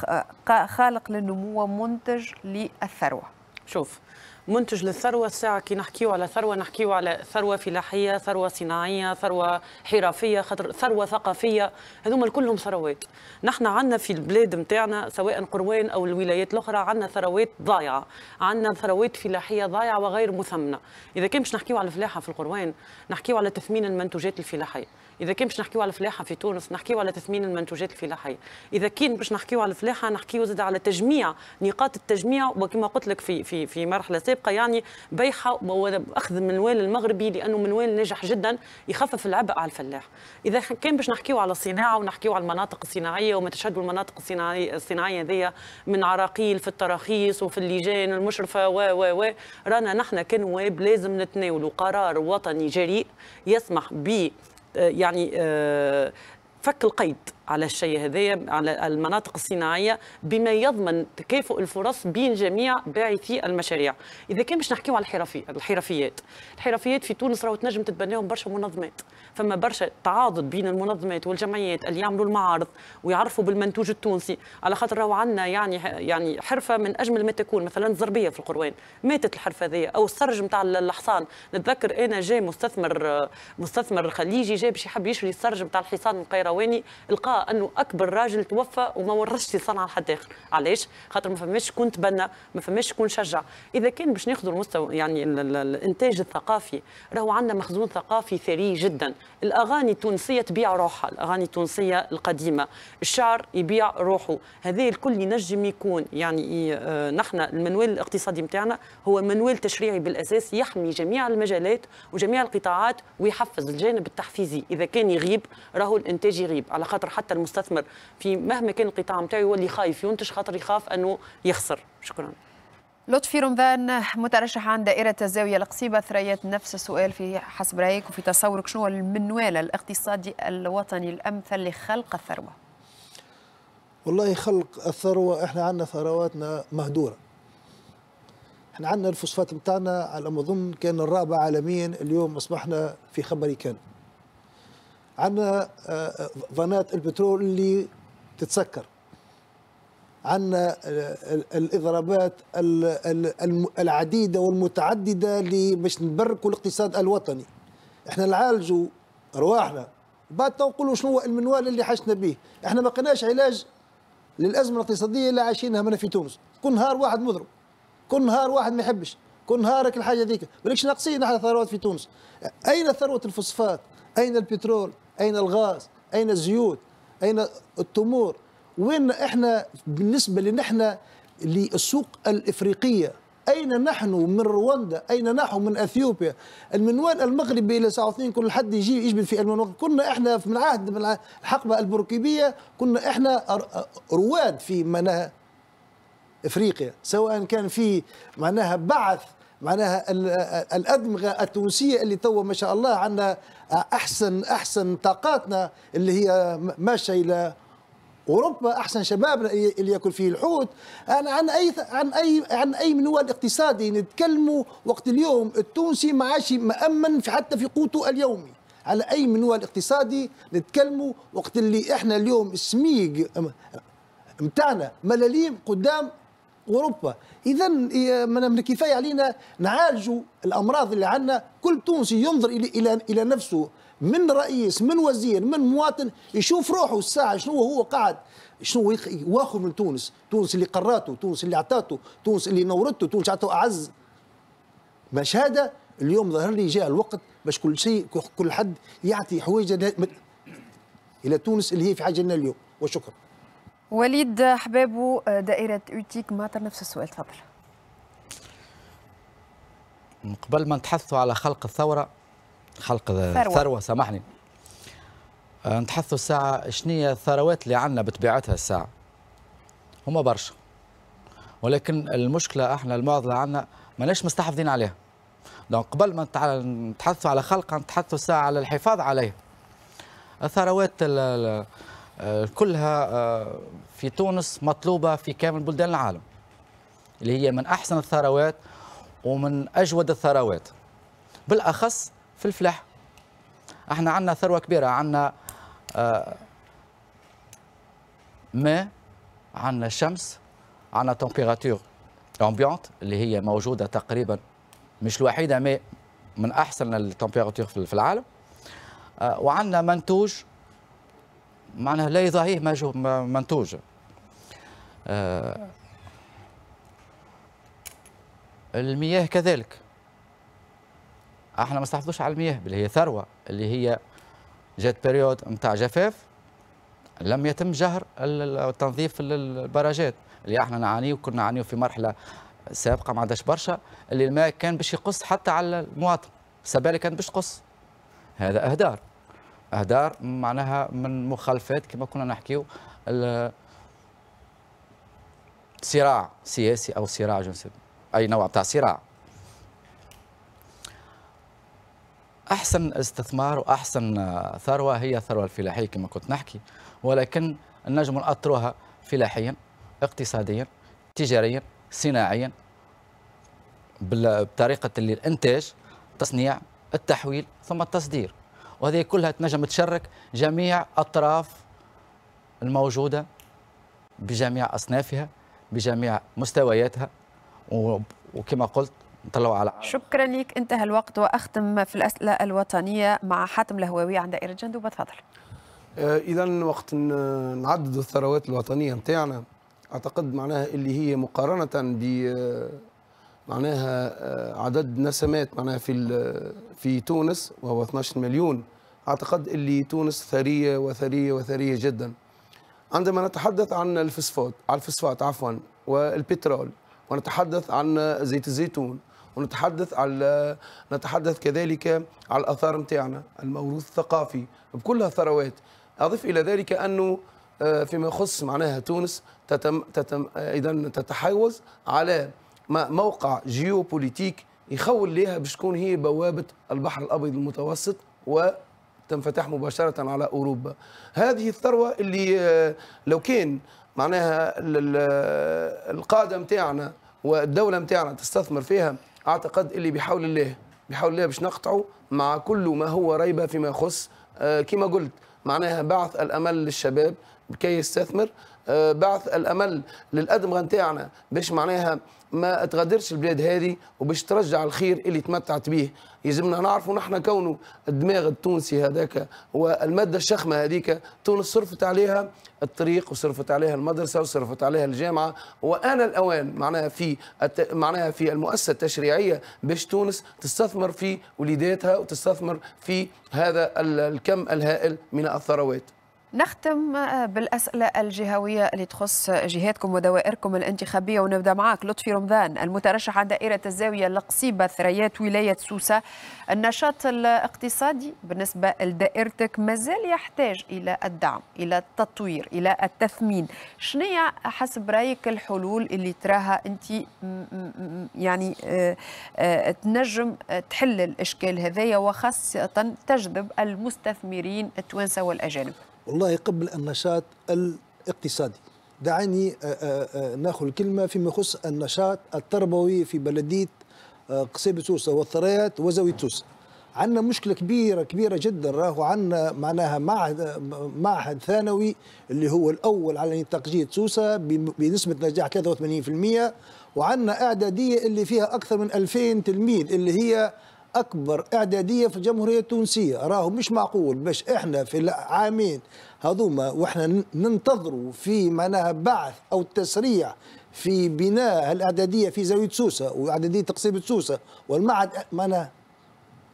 خالق للنمو ومنتج للثروة شوف منتج للثروة الساعة كي نحكيو على ثروة نحكيو على ثروة فلاحية ثروة صناعية ثروة حرفية ثروة ثقافية هذوما كلهم ثروات نحن عندنا في البلاد نتاعنا سواء قروان أو الولايات الأخرى عندنا ثروات ضايعة عندنا ثروات فلاحية ضايعة وغير مثمنة إذا كان باش نحكيو على الفلاحة في القروان نحكيو على تثمين المنتوجات الفلاحية اذا كان باش نحكيو على الفلاحه في تونس نحكيو على تثمين المنتوجات الفلاحيه اذا كان باش نحكيو على الفلاحه نحكيو زاد على تجميع نقاط التجميع وكما قلت لك في في في مرحله سابقه يعني بيحه واخذ منوال المغربي لانه منوال ناجح جدا يخفف العبء على الفلاح اذا كان باش نحكيو على الصناعه ونحكيو على المناطق الصناعيه وما تشهدوا المناطق الصناعيه الصناعيه هذيا من عراقيل في التراخيص وفي اللجان المشرفه و و و رانا نحن كنواب لازم نتناولوا قرار وطني جريء يسمح ب يعني آه، فك القيد على الشيء هذايا على المناطق الصناعيه بما يضمن تكافؤ الفرص بين جميع باعثي المشاريع اذا كان باش نحكيو على الحرفي الحرفيات الحرفيات في تونس راهو تنجم تتبناهم برشا منظمات فما برشا تعاضد بين المنظمات والجمعيات اللي يعملوا المعارض ويعرفوا بالمنتوج التونسي على خاطر راهو عندنا يعني يعني حرفه من اجمل ما تكون مثلا الزربيه في القروان ماتت الحرفه هذه او السرج نتاع الحصان نتذكر انا جاي مستثمر مستثمر خليجي جاي باش يحب يشري السرج نتاع الحصان القيرواني القى انه اكبر راجل توفى وما ورثش صنعه لحد اخر علاش خاطر ما فماش شكون تبنى ما فماش شكون شجع اذا كان باش ناخذوا المستوى يعني الانتاج الثقافي راهو عندنا مخزون ثقافي ثري جدا الاغاني التونسيه تبيع روحها الاغاني التونسيه القديمه الشعر يبيع روحه هذا الكل ينجم يكون يعني آه، نحن المنوال الاقتصادي نتاعنا هو منوال تشريعي بالاساس يحمي جميع المجالات وجميع القطاعات ويحفز الجانب التحفيزي اذا كان يغيب راهو الانتاج يغيب على خاطر حتى حتى المستثمر في مهما كان القطاع نتاعو يولي خايف ينتج خاطر يخاف انه يخسر شكرا لطفي رمضان مترشح عن دائرة الزاوية القصيبة ثريات نفس السؤال في حسب رأيك وفي تصورك شنو المنوال الاقتصادي الوطني الأمثل لخلق الثروة والله خلق الثروة احنا عندنا ثرواتنا مهدورة احنا عندنا الفوسفات بتاعنا على ما اظن كان الرابع عالميا اليوم اصبحنا في خبري كان عندنا آه، فانات آه، البترول اللي تتسكر عندنا آه، الاضرابات العديده والمتعدده اللي باش نبركوا الاقتصاد الوطني احنا نعالجوا رواحنا بعد نقولوا شنو هو المنوال اللي حشنا به احنا ما لقيناش علاج للازمه الاقتصاديه اللي عايشينها منا في تونس كل نهار واحد مضرب كل نهار واحد ما يحبش كل نهارك الحاجه ذيك مالكش ناقصين احنا ثروات في تونس اين ثروه الفوسفات اين البترول أين الغاز أين الزيوت أين التمور وين إحنا بالنسبة لنا إحنا للسوق الإفريقية أين نحن من رواندا أين نحن من أثيوبيا المنوال المغربي إلى ساعتين كل حد يجي يجبد في المنوال كنا إحنا من عهد من الحقبة البركيبية كنا إحنا رواد في معناها إفريقيا سواء كان في معناها بعث معناها الادمغه التونسيه اللي توا ما شاء الله عندنا احسن احسن طاقاتنا اللي هي ماشيه الى اوروبا احسن شبابنا اللي ياكل فيه الحوت عن عن اي عن اي عن اي منوال اقتصادي نتكلموا وقت اليوم التونسي ما عادش مامن في حتى في قوته اليومي على اي منوال اقتصادي نتكلموا وقت اللي احنا اليوم السميق متاعنا ملاليم قدام اوروبا اذا إيه، من كفايه علينا نعالجوا الامراض اللي عندنا كل تونسي ينظر الى الى الى نفسه من رئيس من وزير من مواطن يشوف روحه الساعه شنو هو قاعد شنو واخذ من تونس تونس اللي قراته تونس اللي عطاته تونس اللي نورته تونس عطاته اعز هذا اليوم ظهر لي جاء الوقت باش كل شيء كل حد يعطي حوايج الى تونس اللي هي في حاجه لنا اليوم وشكرا وليد حبابو آه، دائرة أوتيك ماتر نفس السؤال تفضل قبل ما نتحثوا على خلق الثورة خلق ثروة, ثروة سامحني آه، نتحثوا الساعة شنية الثروات اللي عندنا بطبيعتها الساعة هما برشا ولكن المشكلة احنا المعضلة عندنا ماناش مستحافظين عليها دونك قبل ما نتحثوا على خلقها نتحثوا الساعة على الحفاظ عليها الثروات آه، كلها آه، في تونس مطلوبة في كامل بلدان العالم اللي هي من أحسن الثروات ومن أجود الثروات بالأخص في الفلاح احنا عندنا ثروة كبيرة عندنا آه، ماء عندنا شمس عندنا تمبيراتور امبيونت اللي هي موجودة تقريبا مش الوحيدة ماء من أحسن التمبيراتور في العالم وعندنا منتوج معناها لا يضاهيه منتوج آه المياه كذلك احنا ما استحفظوش على المياه اللي هي ثروه اللي هي جات بريود نتاع جفاف لم يتم جهر التنظيف البراجات اللي احنا نعانيه وكنا نعانيه في مرحله سابقه ما عندهاش برشا اللي الماء كان باش يقص حتى على المواطن السبالة كانت باش تقص هذا اهدار اهدار معناها من مخالفات كما كنا نحكيو صراع سياسي او صراع جنسي اي نوع تاع صراع احسن استثمار واحسن ثروه هي الثروه الفلاحيه كما كنت نحكي ولكن النجم نأطروها فلاحيا اقتصاديا تجاريا صناعيا بطريقه الانتاج تصنيع التحويل ثم التصدير وهذه كلها تنجم تشرك جميع أطراف الموجودة بجميع أصنافها بجميع مستوياتها وكما قلت نطلعوا على شكرا لك انتهى الوقت واختم في الاسئله الوطنيه مع حاتم الهواوي عن دائره جندوبه تفضل آه، اذا وقت نعدد الثروات الوطنيه نتاعنا اعتقد معناها اللي هي مقارنه ب معناها آه، عدد نسمات معناها في آه، في تونس وهو 12 مليون اعتقد اللي تونس ثريه وثريه وثريه جدا عندما نتحدث عن الفسفات على الفسفات عفوا والبترول ونتحدث عن زيت الزيتون ونتحدث على آه، نتحدث كذلك على الاثار نتاعنا الموروث الثقافي بكلها ثروات اضف الى ذلك انه فيما يخص معناها تونس تتم تتم اذا تتحوز على موقع جيوبوليتيك يخول ليها باش تكون هي بوابة البحر الأبيض المتوسط و تنفتح مباشرة على أوروبا هذه الثروة اللي آه، لو كان معناها القادة متاعنا والدولة متاعنا تستثمر فيها أعتقد اللي بحول الله بحول الله باش نقطعوا مع كل ما هو ريبة فيما يخص آه، كما قلت معناها بعث الأمل للشباب كي يستثمر آه، بعث الامل للادمغه نتاعنا باش معناها ما تغادرش البلاد هذه وباش ترجع الخير اللي تمتعت به يلزمنا نعرفوا نحن كونه الدماغ التونسي هذاك والماده الشخمه هذيك تونس صرفت عليها الطريق وصرفت عليها المدرسه وصرفت عليها الجامعه وانا الأوان معناها في الت... معناها في المؤسسة التشريعية باش تونس تستثمر في وليداتها وتستثمر في هذا الكم الهائل من الثروات نختم آه، بالأسئلة الجهوية اللي تخص جهاتكم ودوائركم الانتخابية ونبدأ معك لطفي رمضان المترشح عن دائرة الزاوية لقصيبة ثريات ولاية سوسة النشاط الاقتصادي بالنسبة لدائرتك مازال يحتاج إلى الدعم إلى التطوير إلى التثمين شنية حسب رأيك الحلول اللي تراها أنت يعني آه، آه، تنجم تحل الإشكال هذايا وخاصة تجذب المستثمرين التوانسة والأجانب والله قبل النشاط الاقتصادي دعني آه، آه، آه، ناخذ الكلمه فيما يخص النشاط التربوي في بلديه قصيبة سوسة والثريات وزاوية سوسة عندنا مشكلة كبيرة كبيرة جدا راهو عندنا معناها معهد معهد ثانوي اللي هو الأول على تقجيد سوسة بنسبة نجاح 83% وعندنا إعدادية اللي فيها أكثر من 2000 تلميذ اللي هي اكبر اعداديه في الجمهوريه التونسيه راهو مش معقول باش احنا في العامين هذوما واحنا ننتظروا في معناها بعث او تسريع في بناء الاعداديه في زاويه سوسه واعداديه تقسيم سوسه والمعهد معناها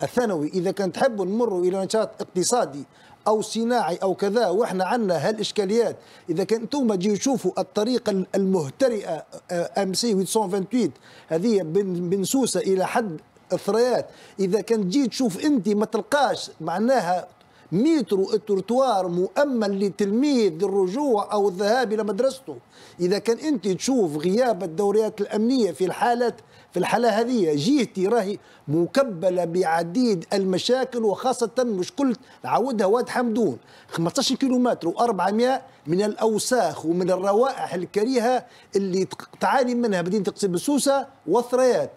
الثانوي اذا كان تحبوا نمروا الى نشاط اقتصادي او صناعي او كذا واحنا عندنا هالاشكاليات اذا كان انتم تجيو تشوفوا الطريق المهترئه ام سي 828 هذه بن سوسه الى حد الثريات اذا كان تجي تشوف انت ما تلقاش معناها مترو التروتوار مؤمن للتلميذ للرجوع او الذهاب الى مدرسته اذا كان انت تشوف غياب الدوريات الامنيه في الحاله في الحاله هذه جهتي راهي مكبله بعديد المشاكل وخاصه مشكله عودها واد حمدون 15 كيلومتر و400 من الاوساخ ومن الروائح الكريهه اللي تعاني منها مدينه قصيب بسوسه والثريات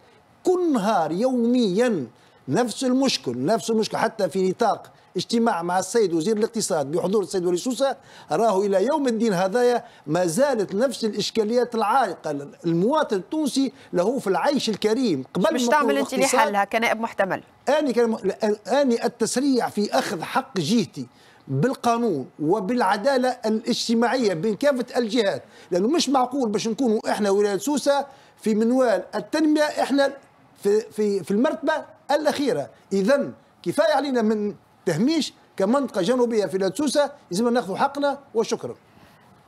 كل نهار يوميا نفس المشكل نفس المشكل حتى في نطاق اجتماع مع السيد وزير الاقتصاد بحضور السيد ولي سوسة راهو إلى يوم الدين هذايا ما زالت نفس الإشكاليات العائقة المواطن التونسي له في العيش الكريم قبل مش تعمل أنت لحلها كنائب محتمل أني, كان أني التسريع في أخذ حق جهتي بالقانون وبالعداله الاجتماعيه بين كافه الجهات لانه مش معقول باش نكونوا احنا ولايه سوسه في منوال التنميه احنا في في في المرتبه الاخيره اذا كفايه علينا من تهميش كمنطقه جنوبيه في لاتسوسه لازم ناخذ حقنا وشكرا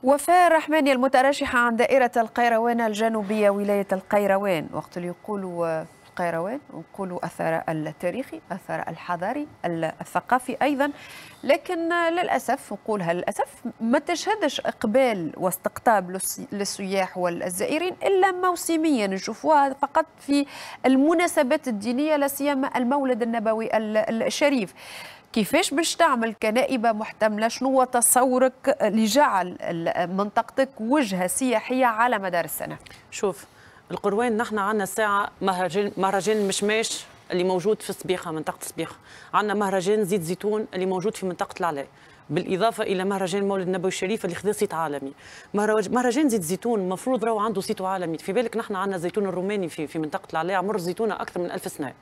وفاء الرحماني المترشحة عن دائرة القيروان الجنوبية ولاية القيروان وقت اللي يقولوا القيروان ونقولوا أثر التاريخي أثر الحضاري الثقافي أيضا لكن للأسف نقولها للأسف ما تشهدش إقبال واستقطاب للسياح والزائرين إلا موسميا نشوفوها فقط في المناسبات الدينية لا سيما المولد النبوي الشريف كيفاش باش تعمل كنائبة محتملة شنو هو تصورك لجعل منطقتك وجهة سياحية على مدار السنة شوف القروان نحن عندنا ساعة مهرجان مهرجان مشماش اللي موجود في السبيخة منطقة السبيخة، عندنا مهرجان زيت زيتون اللي موجود في منطقة العلاء بالإضافة إلى مهرجان مولد النبوي الشريف اللي خذا صيت عالمي مهرجان زيت زيتون المفروض راهو عنده صيت عالمي في بالك نحن عندنا الزيتون الروماني في, في منطقة العلاء عمر الزيتونة أكثر من ألف سنة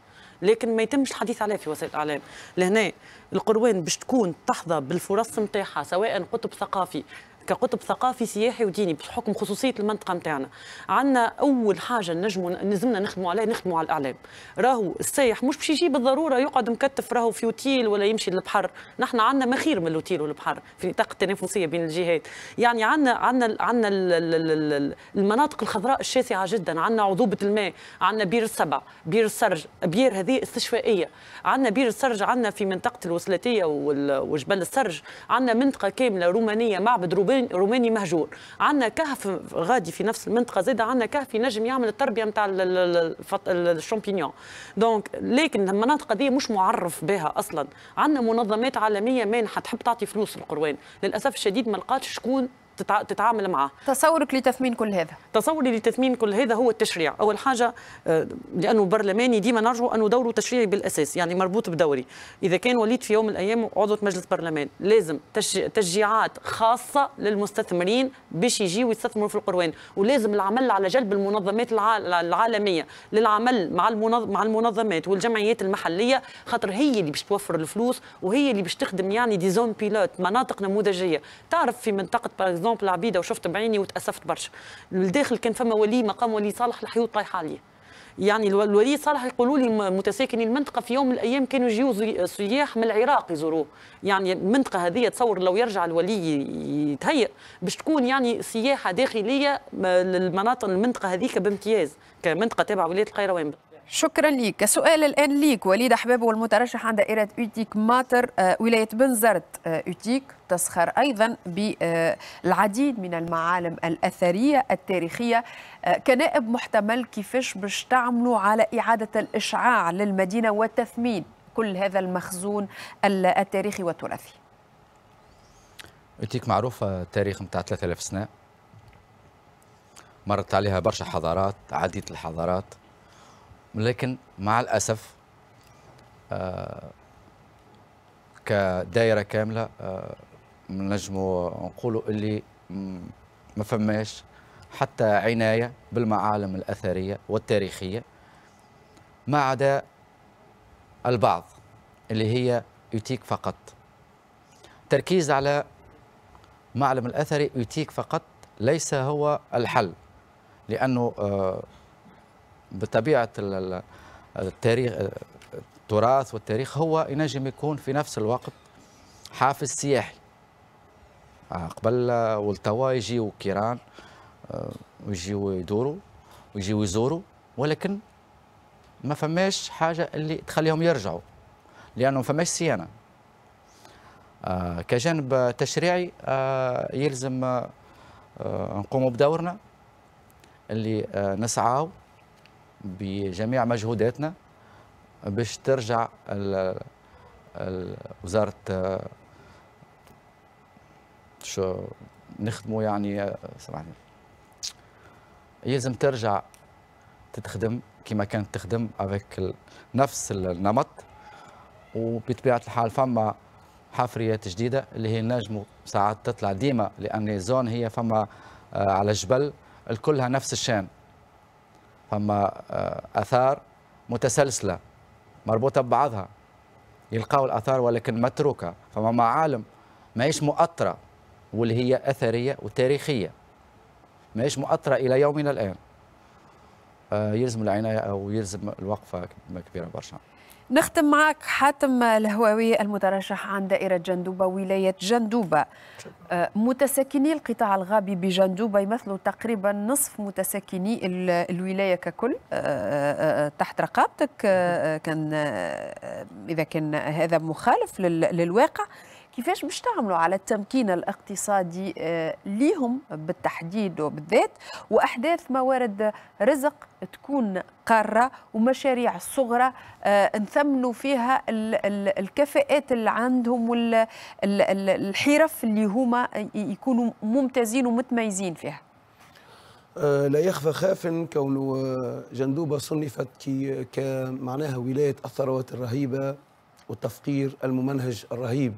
لكن ما يتمش الحديث عليه في وسائل الاعلام لهنا القروان باش تكون تحظى بالفرص نتاعها سواء قطب ثقافي كقطب ثقافي سياحي وديني بحكم خصوصيه المنطقه نتاعنا عندنا اول حاجه نجموا نزمنا نخدموا عليها نخدموا على الاعلام راهو السايح مش باش يجي بالضروره يقعد مكتف راهو في اوتيل ولا يمشي للبحر نحن عندنا مخير من الاوتيل والبحر في نطاق التنافسيه بين الجهات يعني عندنا عندنا عندنا المناطق الخضراء الشاسعه جدا عندنا عذوبه الماء عندنا بير السبع بير السرج بير هذه استشفائيه عندنا بير السرج عندنا في منطقه الوسلاتيه وجبل السرج عندنا منطقه كامله رومانيه معبد روبان روماني مهجور عندنا كهف غادي في نفس المنطقه زيد عندنا كهف ينجم يعمل التربيه نتاع الشامبينيون دونك لكن المناطق دي مش معرف بها اصلا عندنا منظمات عالميه مانحه تحب تعطي فلوس القروان للاسف الشديد ما لقاتش شكون تتعامل معه تصورك لتثمين كل هذا تصوري لتثمين كل هذا هو التشريع اول حاجه آه، لانه برلماني ديما نرجو انه دوره تشريعي بالاساس يعني مربوط بدوري اذا كان وليد في يوم من الايام عضو مجلس برلمان لازم تشجيعات خاصه للمستثمرين باش يجي ويستثمروا في القروان ولازم العمل على جلب المنظمات العالميه للعمل مع مع المنظمات والجمعيات المحليه خاطر هي اللي باش توفر الفلوس وهي اللي باش تخدم يعني دي زون بيلوت مناطق نموذجيه تعرف في منطقه اكزومبل عبيده وشفت بعيني وتاسفت برشا الداخل كان فما ولي مقام ولي صالح الحيوط طايحه عليه يعني الولي صالح يقولوا لي متساكني المنطقه في يوم من الايام كانوا يجيو سياح من العراق يزوروه يعني المنطقه هذه تصور لو يرجع الولي يتهيئ باش تكون يعني سياحه داخليه للمناطق المنطقه هذيك بامتياز كمنطقه تابعه ولايه القيروان شكرا ليك سؤال الآن ليك وليد أحباب والمترشح عن دائرة أوتيك ماتر آه، ولاية بنزرت آه، أوتيك تسخر أيضا بالعديد من المعالم الأثرية التاريخية آه، كنائب محتمل كيفاش باش تعملوا على إعادة الإشعاع للمدينة وتثمين كل هذا المخزون التاريخي والتراثي أوتيك معروفة تاريخ متاع 3000 سنة مرت عليها برشا حضارات عديد الحضارات لكن مع الاسف آه كدائره كامله آه نجموا نقولوا اللي ما فماش حتى عنايه بالمعالم الاثريه والتاريخيه ما عدا البعض اللي هي يوتيك فقط تركيز على معلم الاثري يوتيك فقط ليس هو الحل لانه آه بطبيعه التاريخ التراث والتاريخ هو ينجم يكون في نفس الوقت حافز سياحي آه، قبل والتوا يجيو كيران ويجيو آه، يدوروا ويجيو يزوروا ولكن ما فماش حاجه اللي تخليهم يرجعوا لانه ما فماش صيانه آه، كجانب تشريعي يلزم نقوموا بدورنا اللي نسعاو بجميع مجهوداتنا باش ترجع ال ال وزاره شو نخدموا يعني سامحني يلزم ترجع تتخدم كما كانت تخدم افيك نفس النمط وبطبيعه الحال فما حفريات جديده اللي هي نجمو ساعات تطلع ديما لان الزون هي فما آه، على جبل الكلها نفس الشان فما آه، اثار متسلسله مربوطه ببعضها يلقاو الاثار ولكن متروكه فما معالم ماهيش مؤطره واللي هي اثريه وتاريخيه ماهيش مؤطره الى يومنا الان آه، يلزم العنايه او يلزم الوقفه كبيره برشا نختم معك حاتم الهواوي المترشح عن دائرة جندوبة ولاية جندوبة آه، متساكني القطاع الغابي بجندوبة يمثلوا تقريبا نصف متساكني الولاية ككل آه، آه، تحت رقابتك كان إذا كان هذا مخالف للواقع كيفاش باش تعملوا على التمكين الاقتصادي آه، ليهم بالتحديد وبالذات واحداث موارد رزق تكون قاره ومشاريع صغرى آه، نثمنوا فيها الكفاءات اللي عندهم والحرف اللي هما يكونوا ممتازين ومتميزين فيها آه، لا يخفى خاف كون جندوبة صنفت كمعناها ولاية الثروات الرهيبة والتفقير الممنهج الرهيب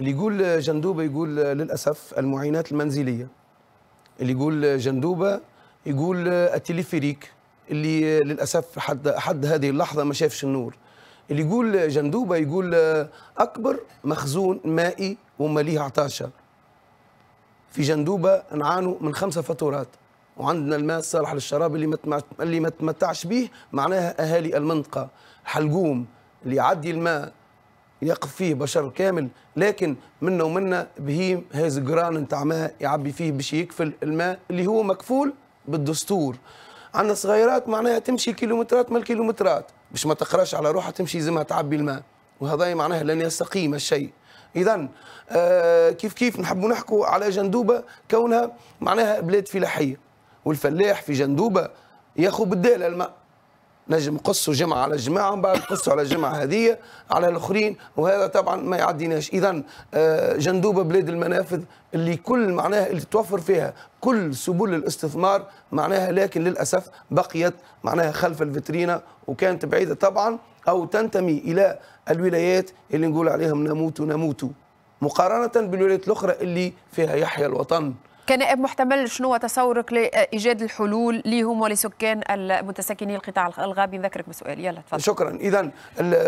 اللي يقول جندوبه يقول للاسف المعينات المنزليه اللي يقول جندوبه يقول التليفريك اللي للاسف حد حد هذه اللحظه ما شافش النور اللي يقول جندوبه يقول اكبر مخزون مائي وماليه عطاشه في جندوبه نعانوا من خمسه فاتورات وعندنا الماء الصالح للشراب اللي ما اللي ما تمتعش به معناها اهالي المنطقه حلقوم اللي يعدي الماء يقف فيه بشر كامل لكن منا ومنا بهيم هذا جران نتاع ماء يعبي فيه باش يكفل الماء اللي هو مكفول بالدستور عندنا صغيرات معناها تمشي كيلومترات من الكيلومترات باش ما تقراش على روحها تمشي زي ما تعبي الماء وهذا معناها لن يستقيم الشيء اذا آه كيف كيف نحبوا نحكوا على جندوبه كونها معناها بلاد فلاحيه والفلاح في جندوبه ياخو بالداله الماء نجم قصوا جمعة على جماعة بعد قصوا على جمعة هذه على الآخرين وهذا طبعا ما يعديناش إذا آه، جندوبة بلاد المنافذ اللي كل معناها اللي توفر فيها كل سبل الاستثمار معناها لكن للأسف بقيت معناها خلف الفترينة وكانت بعيدة طبعا أو تنتمي إلى الولايات اللي نقول عليهم نموت نموت مقارنة بالولايات الأخرى اللي فيها يحيى الوطن كنائب محتمل شنو تصورك لايجاد الحلول ليهم ولسكان المتسكنين القطاع الغابي نذكرك بسؤال يلا تفضل شكرا اذا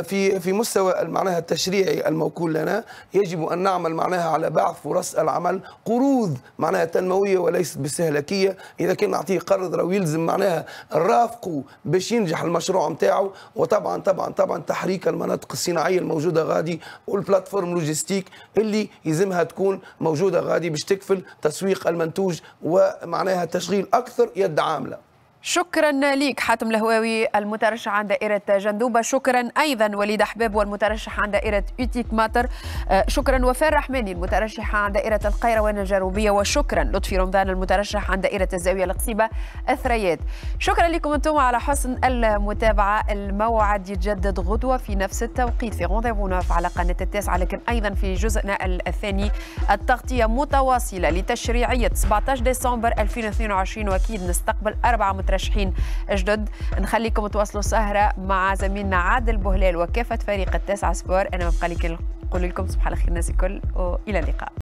في في مستوى معناها التشريعي الموكول لنا يجب ان نعمل معناها على بعض فرص العمل قروض معناها تنمويه وليست باستهلاكيه اذا كان نعطيه قرض راه يلزم معناها نرافقه باش ينجح المشروع نتاعو وطبعا طبعا طبعا تحريك المناطق الصناعيه الموجوده غادي والبلاتفورم لوجيستيك اللي يلزمها تكون موجوده غادي باش تكفل تسويق المنتوج ومعناها تشغيل أكثر يد عاملة شكرا ليك حاتم الهواوي المترشح عن دائرة جندوبة شكرا أيضا وليد حباب والمترشح عن دائرة اوتيك ماتر آه، شكرا وفاء الرحماني المترشح عن دائرة القيروان الجنوبية وشكرا لطفي رمضان المترشح عن دائرة الزاوية القصيبة الثريات شكرا لكم أنتم على حسن المتابعة الموعد يتجدد غدوة في نفس التوقيت في غونديفو على قناة التاسعة لكن أيضا في جزءنا الثاني التغطية متواصلة لتشريعية 17 ديسمبر 2022 وأكيد نستقبل أربعة مترشحين جدد نخليكم تواصلوا سهرة مع زميلنا عادل بوهلال وكافة فريق التاسعة سبور أنا مبقى لكم نقول لكم صباح الخير الناس الكل وإلى اللقاء